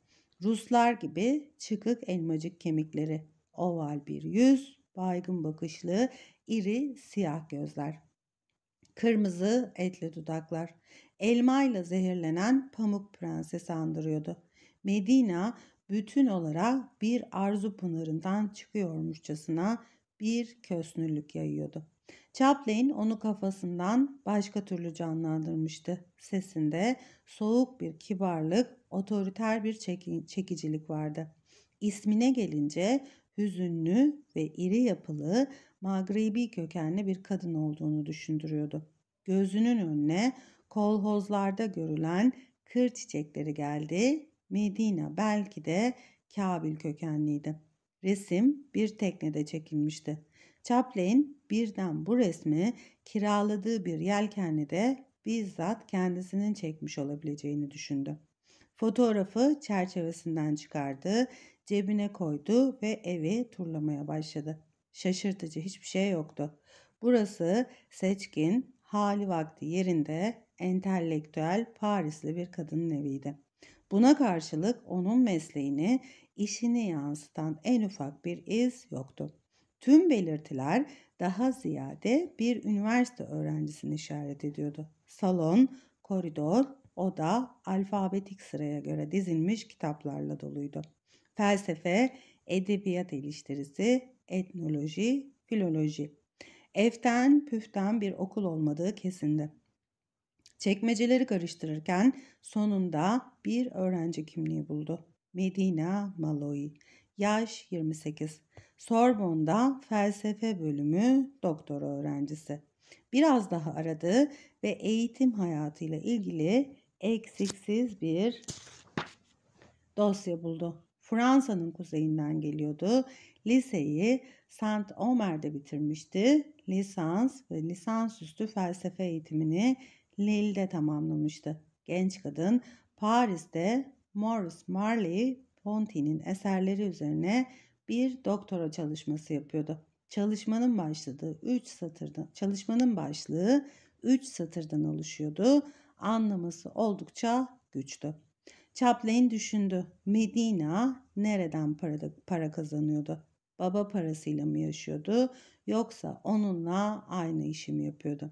Ruslar gibi çıkık elmacık kemikleri, oval bir yüz, baygın bakışlı, iri siyah gözler. Kırmızı etli dudaklar, elmayla zehirlenen Pamuk Prenses'i andırıyordu. Medina bütün olarak bir arzu pınarından çıkıyormuşçasına bir kösnürlük yayıyordu. Chaplin onu kafasından başka türlü canlandırmıştı. Sesinde soğuk bir kibarlık, otoriter bir çekicilik vardı. İsmine gelince hüzünlü ve iri yapılı, mağribi kökenli bir kadın olduğunu düşündürüyordu. Gözünün önüne kolhozlarda görülen kır çiçekleri geldi. Medina belki de Kabil kökenliydi. Resim bir teknede çekilmişti. Chaplin birden bu resmi kiraladığı bir yelkenli de bizzat kendisinin çekmiş olabileceğini düşündü. Fotoğrafı çerçevesinden çıkardı, cebine koydu ve evi turlamaya başladı. Şaşırtıcı hiçbir şey yoktu. Burası seçkin, hali vakti yerinde entelektüel Parisli bir kadının eviydi. Buna karşılık onun mesleğini, işini yansıtan en ufak bir iz yoktu. Tüm belirtiler daha ziyade bir üniversite öğrencisini işaret ediyordu. Salon, koridor, oda alfabetik sıraya göre dizilmiş kitaplarla doluydu. Felsefe, edebiyat eleştirisi, etnoloji, filoloji. Eften püften bir okul olmadığı kesindi. Çekmeceleri karıştırırken sonunda bir öğrenci kimliği buldu. Medina Maloi. Yaş 28. Sorbon'da felsefe bölümü doktora öğrencisi. Biraz daha aradı ve eğitim hayatıyla ilgili eksiksiz bir dosya buldu. Fransa'nın kuzeyinden geliyordu. Liseyi Saint Omer'de bitirmişti. Lisans ve lisansüstü felsefe eğitimini Lille'de tamamlamıştı. Genç kadın Paris'te Maurice Marley Ponty'nin eserleri üzerine bir doktora çalışması yapıyordu. Çalışmanın başladığı 3 satırdan, çalışmanın başlığı 3 satırdan oluşuyordu. Anlaması oldukça güçtü. Chaplin düşündü. Medina nereden para, para kazanıyordu? Baba parasıyla mı yaşıyordu yoksa onunla aynı işimi yapıyordu?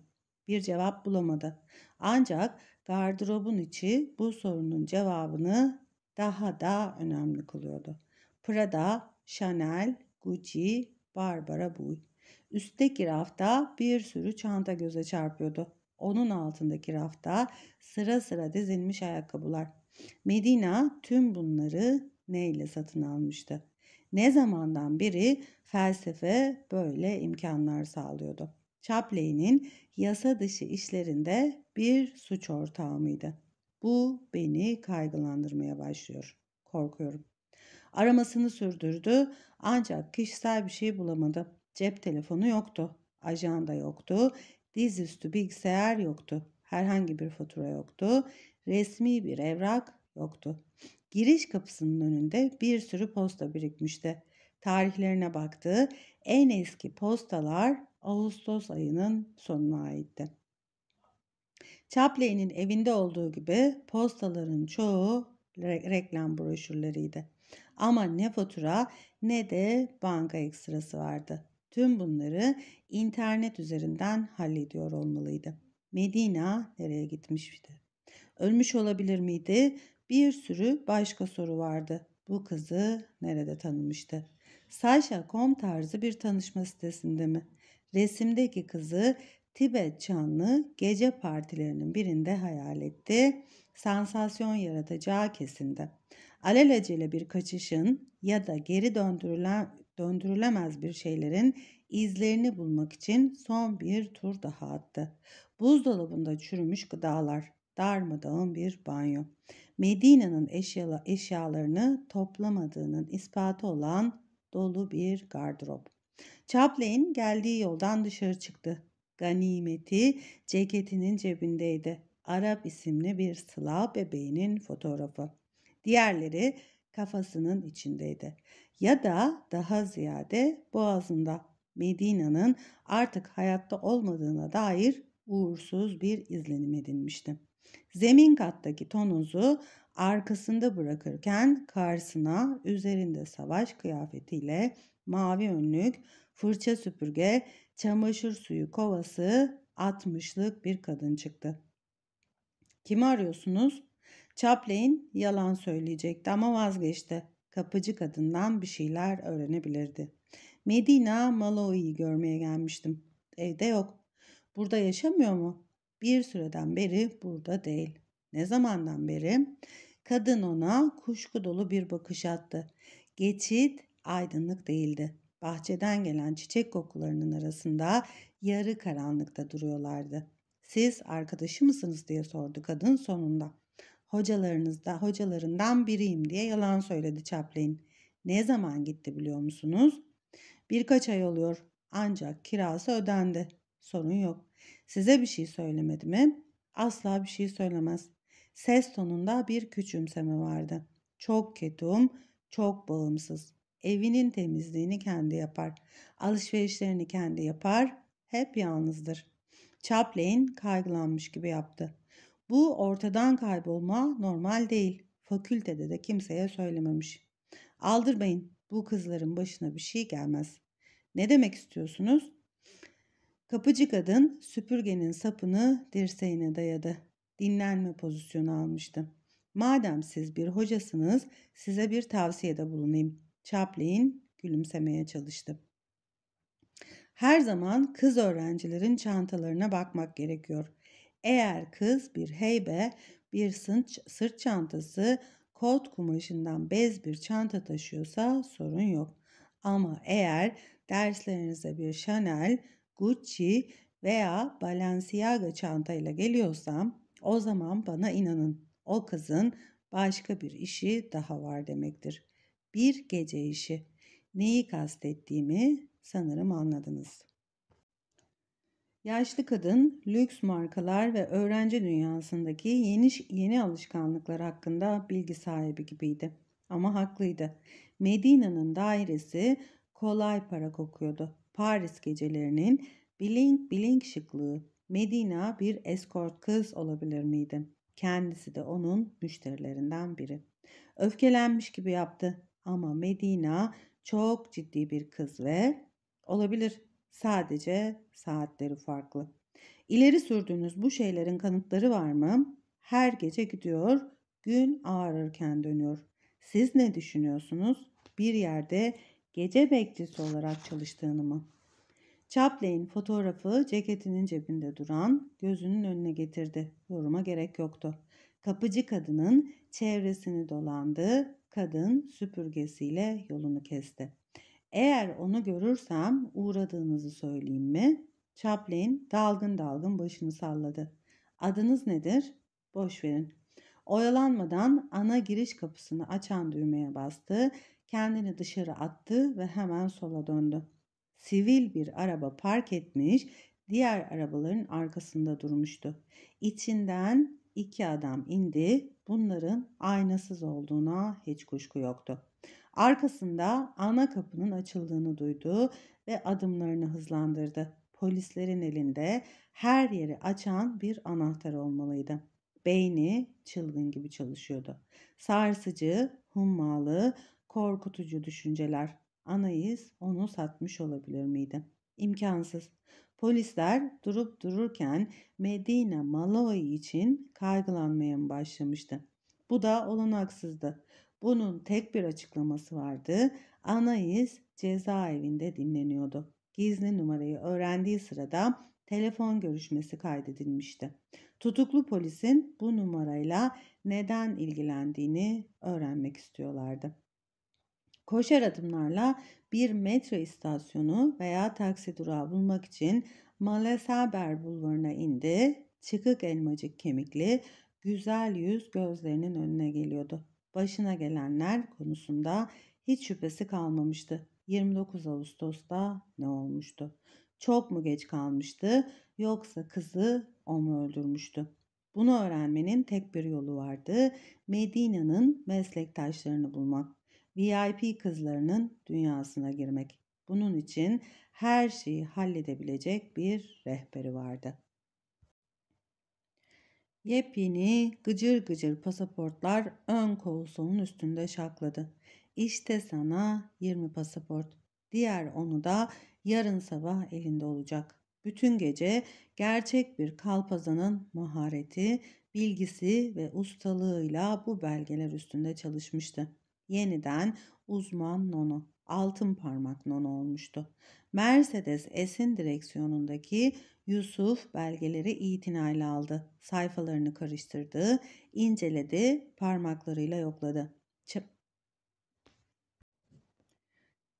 bir cevap bulamadı. Ancak gardırobun içi bu sorunun cevabını daha da önemli kılıyordu. Prada, Chanel, Gucci, Barbara Bouy. Üstteki rafta bir sürü çanta göze çarpıyordu. Onun altındaki rafta sıra sıra dizilmiş ayakkabılar. Medina tüm bunları neyle satın almıştı? Ne zamandan beri felsefe böyle imkanlar sağlıyordu. Chapley'nin yasa dışı işlerinde bir suç ortağı mıydı? Bu beni kaygılandırmaya başlıyor. Korkuyorum. Aramasını sürdürdü ancak kişisel bir şey bulamadı. Cep telefonu yoktu, ajanda yoktu, dizüstü bilgisayar yoktu, herhangi bir fatura yoktu, resmi bir evrak yoktu. Giriş kapısının önünde bir sürü posta birikmişti. Tarihlerine baktığı en eski postalar Ağustos ayının sonuna aitti. Chaplin'in evinde olduğu gibi postaların çoğu re reklam broşürleriydi. Ama ne fatura ne de banka ekstrası vardı. Tüm bunları internet üzerinden hallediyor olmalıydı. Medina nereye gitmişti? Ölmüş olabilir miydi? Bir sürü başka soru vardı. Bu kızı nerede tanımıştı? Sasha.com tarzı bir tanışma sitesinde mi? resimdeki kızı Tibet canlı gece partilerinin birinde hayal etti. Sansasyon yaratacağı kesindi. Alelacele bir kaçışın ya da geri döndürülemez bir şeylerin izlerini bulmak için son bir tur daha attı. Buzdolabında çürümüş gıdalar, darmadağın bir banyo. Medina'nın eşyalarını toplamadığının ispatı olan dolu bir gardırop. Chaplin geldiği yoldan dışarı çıktı. Ganimeti ceketinin cebindeydi. Arap isimli bir Slav bebeğinin fotoğrafı. Diğerleri kafasının içindeydi. Ya da daha ziyade boğazında Medina'nın artık hayatta olmadığına dair uğursuz bir izlenim edinmişti. Zemin kattaki tonuzu arkasında bırakırken karşısına üzerinde savaş kıyafetiyle mavi önlük, fırça süpürge, çamaşır suyu kovası, 60'lık bir kadın çıktı. Kimi arıyorsunuz? Chaplin yalan söyleyecekti ama vazgeçti. Kapıcı kadından bir şeyler öğrenebilirdi. Medina Maloi'yi görmeye gelmiştim. Evde yok. Burada yaşamıyor mu? Bir süreden beri burada değil. Ne zamandan beri? Kadın ona kuşku dolu bir bakış attı. Geçit aydınlık değildi. Bahçeden gelen çiçek kokularının arasında yarı karanlıkta duruyorlardı. Siz arkadaşı mısınız diye sordu kadın sonunda. Hocalarınızda hocalarından biriyim diye yalan söyledi Chaplin. Ne zaman gitti biliyor musunuz? Birkaç ay oluyor. Ancak kirası ödendi. Sorun yok. Size bir şey söylemedi mi? Asla bir şey söylemez. Ses tonunda bir küçümseme vardı. Çok ketum, çok bağımsız evinin temizliğini kendi yapar. Alışverişlerini kendi yapar, hep yalnızdır. Chaplin kaygılanmış gibi yaptı. Bu ortadan kaybolma normal değil. Fakültede de kimseye söylememiş. Aldırmayın bu kızların başına bir şey gelmez. Ne demek istiyorsunuz? Kapıcı kadın süpürgenin sapını dirseğine dayadı. Dinlenme pozisyonu almıştı. Madem siz bir hocasınız size bir tavsiyede bulunayım. Chaplin gülümsemeye çalıştı. Her zaman kız öğrencilerin çantalarına bakmak gerekiyor. Eğer kız bir heybe, bir sırt çantası, kot kumaşından bez bir çanta taşıyorsa sorun yok. Ama eğer derslerinize bir Chanel, Gucci veya Balenciaga çantayla geliyorsam o zaman bana inanın o kızın başka bir işi daha var demektir bir gece işi. Neyi kastettiğimi sanırım anladınız. Yaşlı kadın lüks markalar ve öğrenci dünyasındaki yeni yeni alışkanlıklar hakkında bilgi sahibi gibiydi. Ama haklıydı. Medina'nın dairesi kolay para kokuyordu. Paris gecelerinin bling bling şıklığı. Medina bir eskort kız olabilir miydi? Kendisi de onun müşterilerinden biri. Öfkelenmiş gibi yaptı. Ama Medina çok ciddi bir kız ve olabilir sadece saatleri farklı. İleri sürdüğünüz bu şeylerin kanıtları var mı? Her gece gidiyor, gün ağarırken dönüyor. Siz ne düşünüyorsunuz? Bir yerde gece bekçisi olarak çalıştığını mı? Chaplin fotoğrafı ceketinin cebinde duran gözünün önüne getirdi. Yoruma gerek yoktu. Kapıcı kadının çevresini dolandı Kadın süpürgesiyle yolunu kesti. Eğer onu görürsem uğradığınızı söyleyeyim mi? Chaplin dalgın dalgın başını salladı. Adınız nedir? Boş verin. Oyalanmadan ana giriş kapısını açan düğmeye bastı, kendini dışarı attı ve hemen sola döndü. Sivil bir araba park etmiş, diğer arabaların arkasında durmuştu. İçinden iki adam indi bunların aynasız olduğuna hiç kuşku yoktu. Arkasında ana kapının açıldığını duydu ve adımlarını hızlandırdı. Polislerin elinde her yeri açan bir anahtar olmalıydı. Beyni çılgın gibi çalışıyordu. Sarsıcı, hummalı, korkutucu düşünceler. Anais onu satmış olabilir miydi? İmkansız. Polisler durup dururken Medina Malawi için kaygılanmaya başlamıştı. Bu da olanaksızdı. Bunun tek bir açıklaması vardı. Anais cezaevinde dinleniyordu. Gizli numarayı öğrendiği sırada telefon görüşmesi kaydedilmişti. Tutuklu polisin bu numarayla neden ilgilendiğini öğrenmek istiyorlardı. Koşar adımlarla bir metro istasyonu veya taksi durağı bulmak için Malesaber bulvarına indi. Çıkık elmacık kemikli, güzel yüz gözlerinin önüne geliyordu. Başına gelenler konusunda hiç şüphesi kalmamıştı. 29 Ağustos'ta ne olmuştu? Çok mu geç kalmıştı yoksa kızı o mu öldürmüştü? Bunu öğrenmenin tek bir yolu vardı. Medina'nın meslektaşlarını bulmak. VIP kızlarının dünyasına girmek. Bunun için her şeyi halledebilecek bir rehberi vardı. Yepyeni gıcır gıcır pasaportlar ön kolsonun üstünde şakladı. İşte sana 20 pasaport. Diğer onu da yarın sabah elinde olacak. Bütün gece gerçek bir kalpazanın mahareti, bilgisi ve ustalığıyla bu belgeler üstünde çalışmıştı yeniden uzman nono, altın parmak nono olmuştu. Mercedes esin direksiyonundaki Yusuf belgeleri itinayla aldı. Sayfalarını karıştırdı, inceledi, parmaklarıyla yokladı.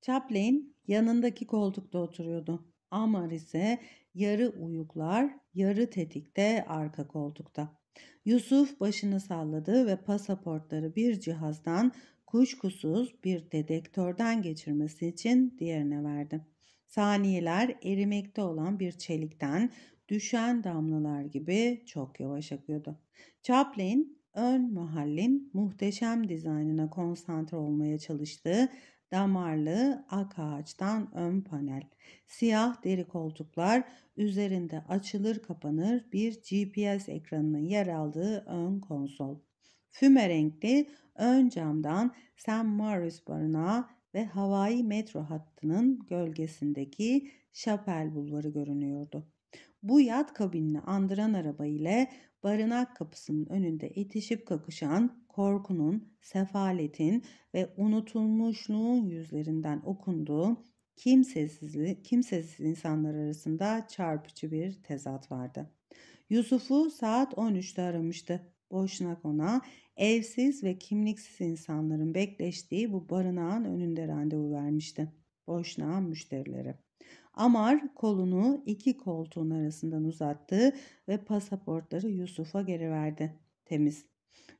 Chaplin yanındaki koltukta oturuyordu. Amar ise yarı uyuklar, yarı tetikte arka koltukta. Yusuf başını salladı ve pasaportları bir cihazdan kuşkusuz bir dedektörden geçirmesi için diğerine verdi. Saniyeler erimekte olan bir çelikten düşen damlalar gibi çok yavaş akıyordu. Chaplin ön mahallin muhteşem dizaynına konsantre olmaya çalıştığı damarlı ak ağaçtan ön panel, siyah deri koltuklar üzerinde açılır kapanır bir GPS ekranının yer aldığı ön konsol, füme renkli ön camdan St. Maurice Barı'na ve Hawaii metro hattının gölgesindeki Şapel Bulvarı görünüyordu. Bu yat kabinini andıran araba ile barınak kapısının önünde itişip kakışan korkunun, sefaletin ve unutulmuşluğun yüzlerinden okunduğu kimsesiz, kimsesiz insanlar arasında çarpıcı bir tezat vardı. Yusuf'u saat 13'te aramıştı boşuna kona evsiz ve kimliksiz insanların bekleştiği bu barınağın önünde randevu vermişti. Boşnağ müşterileri. Amar kolunu iki koltuğun arasından uzattı ve pasaportları Yusuf'a geri verdi. Temiz.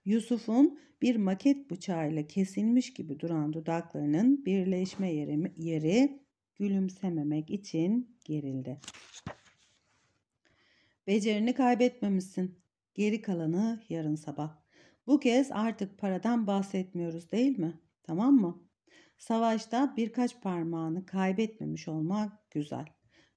Yusuf'un bir maket bıçağıyla kesilmiş gibi duran dudaklarının birleşme yeri, yeri gülümsememek için gerildi. Becerini kaybetmemişsin. Geri kalanı yarın sabah. Bu kez artık paradan bahsetmiyoruz değil mi? Tamam mı? Savaşta birkaç parmağını kaybetmemiş olmak güzel.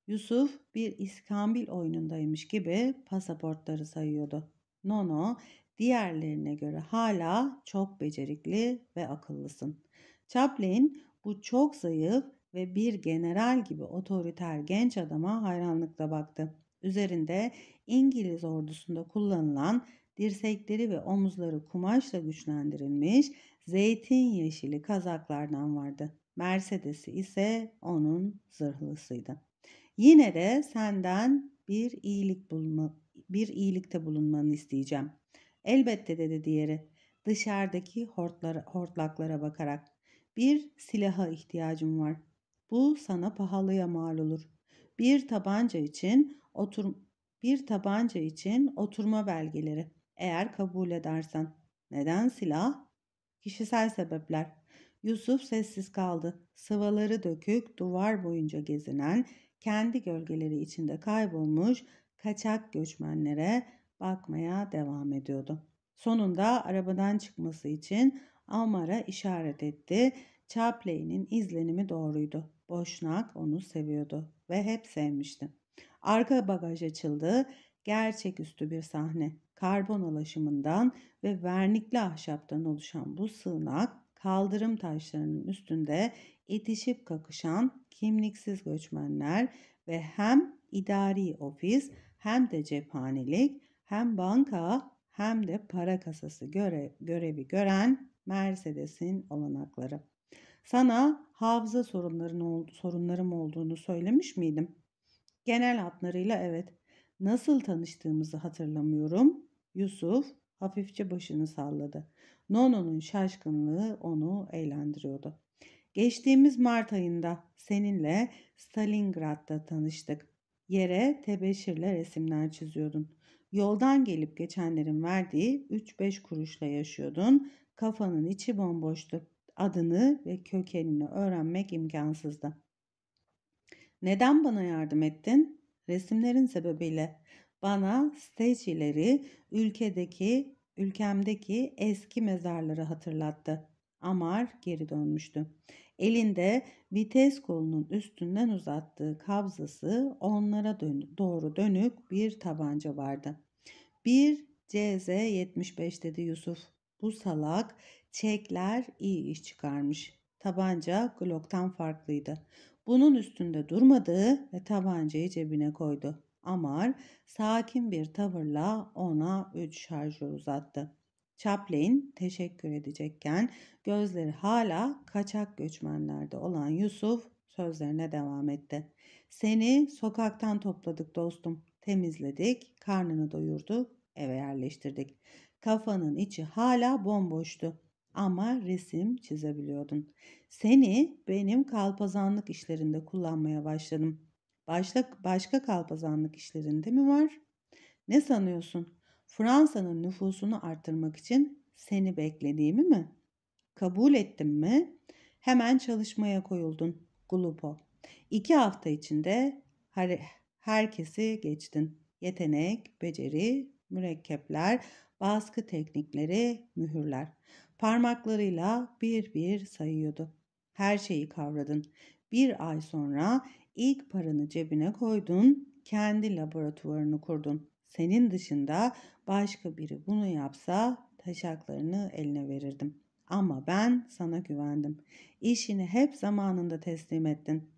Yusuf bir iskambil oyunundaymış gibi pasaportları sayıyordu. Nono diğerlerine göre hala çok becerikli ve akıllısın. Chaplin bu çok zayıf ve bir general gibi otoriter genç adama hayranlıkla baktı üzerinde İngiliz ordusunda kullanılan dirsekleri ve omuzları kumaşla güçlendirilmiş zeytin yeşili kazaklardan vardı. Mercedes'i ise onun zırhlısıydı. Yine de senden bir iyilik bulma, bir iyilikte bulunmanı isteyeceğim. Elbette dedi diğeri dışarıdaki hortlara, hortlaklara bakarak. Bir silaha ihtiyacım var. Bu sana pahalıya mal olur bir tabanca için otur bir tabanca için oturma belgeleri eğer kabul edersen. Neden silah? Kişisel sebepler. Yusuf sessiz kaldı. Sıvaları dökük, duvar boyunca gezinen, kendi gölgeleri içinde kaybolmuş kaçak göçmenlere bakmaya devam ediyordu. Sonunda arabadan çıkması için Amar'a işaret etti. Chapley'nin izlenimi doğruydu. Boşnak onu seviyordu ve hep sevmişti. Arka bagaj açıldı. Gerçeküstü bir sahne. Karbon alaşımından ve vernikli ahşaptan oluşan bu sığınak kaldırım taşlarının üstünde itişip kakışan kimliksiz göçmenler ve hem idari ofis hem de cephanelik hem banka hem de para kasası göre, görevi gören Mercedes'in olanakları. Sana hafıza sorunların, sorunlarım olduğunu söylemiş miydim? Genel hatlarıyla evet. Nasıl tanıştığımızı hatırlamıyorum. Yusuf hafifçe başını salladı. Nono'nun şaşkınlığı onu eğlendiriyordu. Geçtiğimiz Mart ayında seninle Stalingrad'da tanıştık. Yere tebeşirle resimler çiziyordun. Yoldan gelip geçenlerin verdiği 3-5 kuruşla yaşıyordun. Kafanın içi bomboştu adını ve kökenini öğrenmek imkansızdı. Neden bana yardım ettin? Resimlerin sebebiyle. Bana stecileri ülkedeki, ülkemdeki eski mezarları hatırlattı. Amar geri dönmüştü. Elinde vites kolunun üstünden uzattığı kabzası onlara dön doğru dönük bir tabanca vardı. Bir CZ-75 dedi Yusuf. Bu salak Çekler iyi iş çıkarmış. Tabanca Glock'tan farklıydı. Bunun üstünde durmadı ve tabancayı cebine koydu. Amar sakin bir tavırla ona 3 şarjör uzattı. Chaplin teşekkür edecekken gözleri hala kaçak göçmenlerde olan Yusuf sözlerine devam etti. Seni sokaktan topladık dostum. Temizledik, karnını doyurduk, eve yerleştirdik. Kafanın içi hala bomboştu ama resim çizebiliyordun. Seni benim kalpazanlık işlerinde kullanmaya başladım. Başka, başka kalpazanlık işlerinde mi var? Ne sanıyorsun? Fransa'nın nüfusunu arttırmak için seni beklediğimi mi? Kabul ettim mi? Hemen çalışmaya koyuldun. Glupo. İki hafta içinde her herkesi geçtin. Yetenek, beceri, mürekkepler, baskı teknikleri, mühürler. Parmaklarıyla bir bir sayıyordu. Her şeyi kavradın. Bir ay sonra ilk paranı cebine koydun, kendi laboratuvarını kurdun. Senin dışında başka biri bunu yapsa taşaklarını eline verirdim. Ama ben sana güvendim. İşini hep zamanında teslim ettin.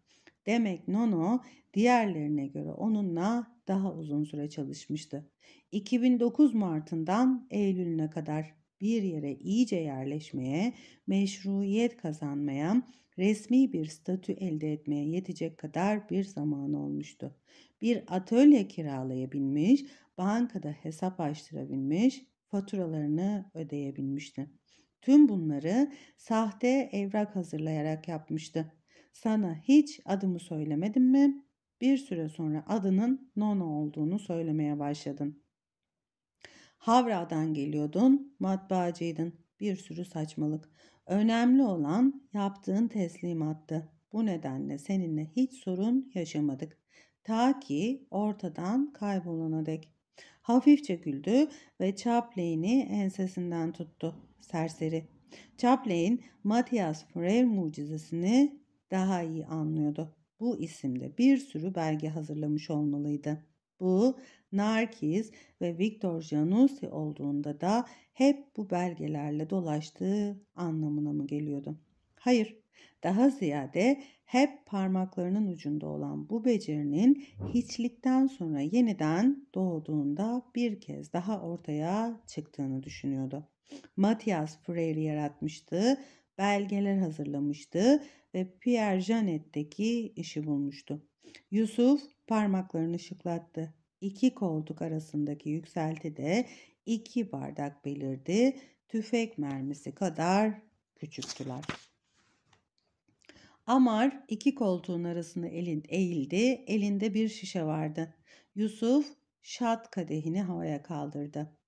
Demek Nono diğerlerine göre onunla daha uzun süre çalışmıştı. 2009 Mart'ından Eylül'üne kadar bir yere iyice yerleşmeye, meşruiyet kazanmaya, resmi bir statü elde etmeye yetecek kadar bir zaman olmuştu. Bir atölye kiralayabilmiş, bankada hesap açtırabilmiş, faturalarını ödeyebilmişti. Tüm bunları sahte evrak hazırlayarak yapmıştı. Sana hiç adımı söylemedim mi? Bir süre sonra adının Nona olduğunu söylemeye başladın. Havra'dan geliyordun, matbaacıydın. Bir sürü saçmalık. Önemli olan yaptığın teslimattı. Bu nedenle seninle hiç sorun yaşamadık. Ta ki ortadan kaybolana dek. Hafifçe güldü ve Chaplin'i ensesinden tuttu. Serseri. Chaplin, Matias Freire mucizesini daha iyi anlıyordu. Bu isimde bir sürü belge hazırlamış olmalıydı. Bu Narkiz ve Victor Janussi olduğunda da hep bu belgelerle dolaştığı anlamına mı geliyordu? Hayır, daha ziyade hep parmaklarının ucunda olan bu becerinin hiçlikten sonra yeniden doğduğunda bir kez daha ortaya çıktığını düşünüyordu. Matias Freire yaratmıştı, belgeler hazırlamıştı ve Pierre Janet'teki işi bulmuştu. Yusuf parmaklarını ışıklattı. İki koltuk arasındaki yükseltide iki bardak belirdi. Tüfek mermisi kadar küçüktüler. Amar iki koltuğun arasında elin eğildi. Elinde bir şişe vardı. Yusuf şat kadehini havaya kaldırdı.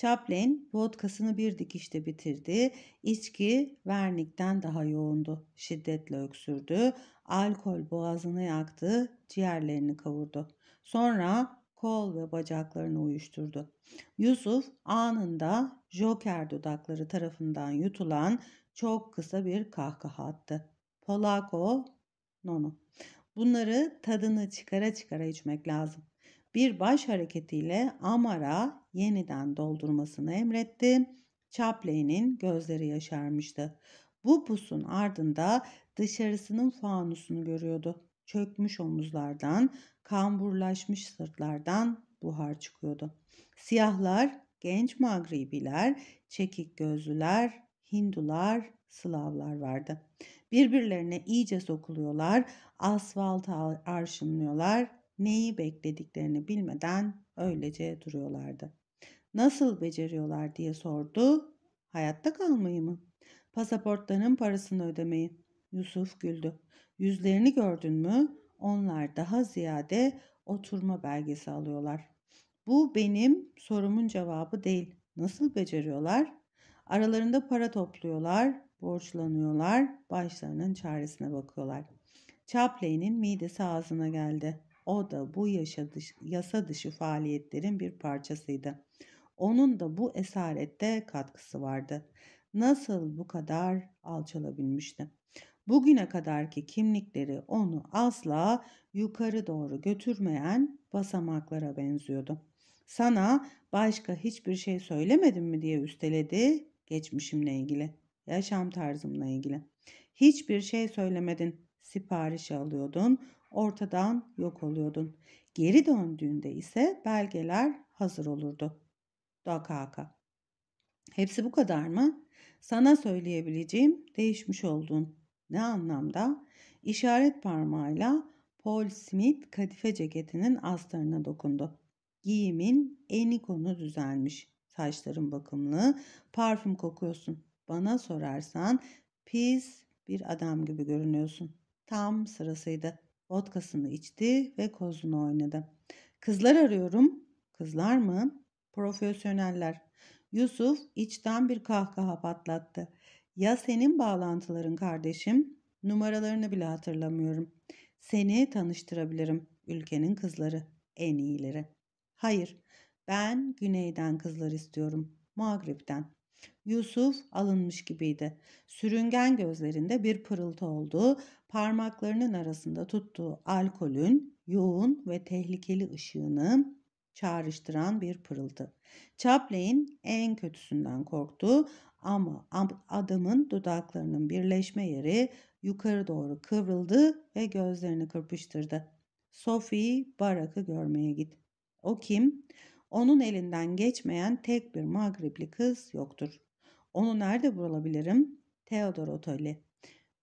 Chaplin vodkasını bir dikişte bitirdi. İçki vernikten daha yoğundu. Şiddetle öksürdü. Alkol boğazını yaktı. Ciğerlerini kavurdu. Sonra kol ve bacaklarını uyuşturdu. Yusuf anında joker dudakları tarafından yutulan çok kısa bir kahkaha attı. Polako, nonu. Bunları tadını çıkara çıkara içmek lazım bir baş hareketiyle Amar'a yeniden doldurmasını emretti. Chaplin'in gözleri yaşarmıştı. Bu pusun ardında dışarısının fanusunu görüyordu. Çökmüş omuzlardan, kamburlaşmış sırtlardan buhar çıkıyordu. Siyahlar, genç Magribiler, çekik gözlüler, Hindular, Slavlar vardı. Birbirlerine iyice sokuluyorlar, asfalta arşınlıyorlar, neyi beklediklerini bilmeden öylece duruyorlardı. Nasıl beceriyorlar diye sordu. Hayatta kalmayı mı? Pasaportlarının parasını ödemeyi. Yusuf güldü. Yüzlerini gördün mü? Onlar daha ziyade oturma belgesi alıyorlar. Bu benim sorumun cevabı değil. Nasıl beceriyorlar? Aralarında para topluyorlar, borçlanıyorlar, başlarının çaresine bakıyorlar. Chapley'nin midesi ağzına geldi. O da bu yaşadış, yasa dışı faaliyetlerin bir parçasıydı. Onun da bu esarette katkısı vardı. Nasıl bu kadar alçalabilmişti? Bugüne kadarki kimlikleri onu asla yukarı doğru götürmeyen basamaklara benziyordu. Sana başka hiçbir şey söylemedim mi diye üsteledi geçmişimle ilgili, yaşam tarzımla ilgili. Hiçbir şey söylemedin sipariş alıyordun, ortadan yok oluyordun. Geri döndüğünde ise belgeler hazır olurdu. Dakaka. Hepsi bu kadar mı? Sana söyleyebileceğim değişmiş oldun. Ne anlamda? İşaret parmağıyla Paul Smith kadife ceketinin astarına dokundu. Giyimin eni konu düzelmiş. Saçların bakımlı, parfüm kokuyorsun. Bana sorarsan pis bir adam gibi görünüyorsun tam sırasıydı. Vodkasını içti ve kozunu oynadı. Kızlar arıyorum. Kızlar mı? Profesyoneller. Yusuf içten bir kahkaha patlattı. Ya senin bağlantıların kardeşim? Numaralarını bile hatırlamıyorum. Seni tanıştırabilirim. Ülkenin kızları. En iyileri. Hayır. Ben güneyden kızlar istiyorum. Mağrib'den. Yusuf alınmış gibiydi. Sürüngen gözlerinde bir pırıltı oldu. Parmaklarının arasında tuttuğu alkolün yoğun ve tehlikeli ışığını çağrıştıran bir pırıltı. Chaplin en kötüsünden korktu ama adamın dudaklarının birleşme yeri yukarı doğru kıvrıldı ve gözlerini kırpıştırdı. Sophie Barak'ı görmeye git. O kim? Onun elinden geçmeyen tek bir Magribli kız yoktur. Onu nerede bulabilirim? Theodor Otoli.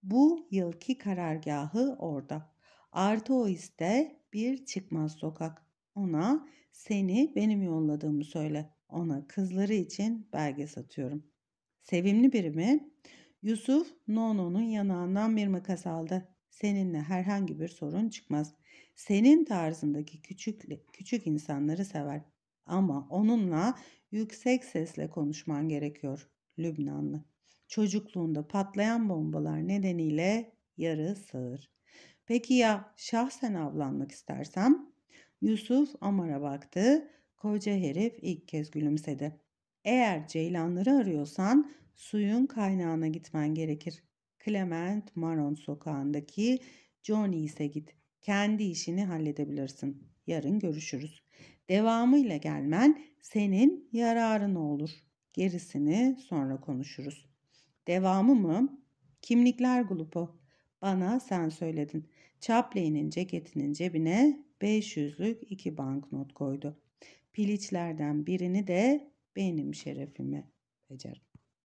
Bu yılki karargahı orada. Artı o iste bir çıkmaz sokak. Ona seni benim yolladığımı söyle. Ona kızları için belge satıyorum. Sevimli biri mi? Yusuf Nono'nun yanağından bir makas aldı. Seninle herhangi bir sorun çıkmaz. Senin tarzındaki küçük küçük insanları sever ama onunla yüksek sesle konuşman gerekiyor Lübnanlı. Çocukluğunda patlayan bombalar nedeniyle yarı sığır. Peki ya şahsen avlanmak istersem? Yusuf Amar'a baktı. Koca herif ilk kez gülümsedi. Eğer ceylanları arıyorsan suyun kaynağına gitmen gerekir. Clement Maron sokağındaki ise git. Kendi işini halledebilirsin. Yarın görüşürüz devamıyla gelmen senin yararın olur. Gerisini sonra konuşuruz. Devamı mı? Kimlikler grubu. Bana sen söyledin. Chaplin'in ceketinin cebine 500'lük iki banknot koydu. Piliçlerden birini de benim şerefime. Becer.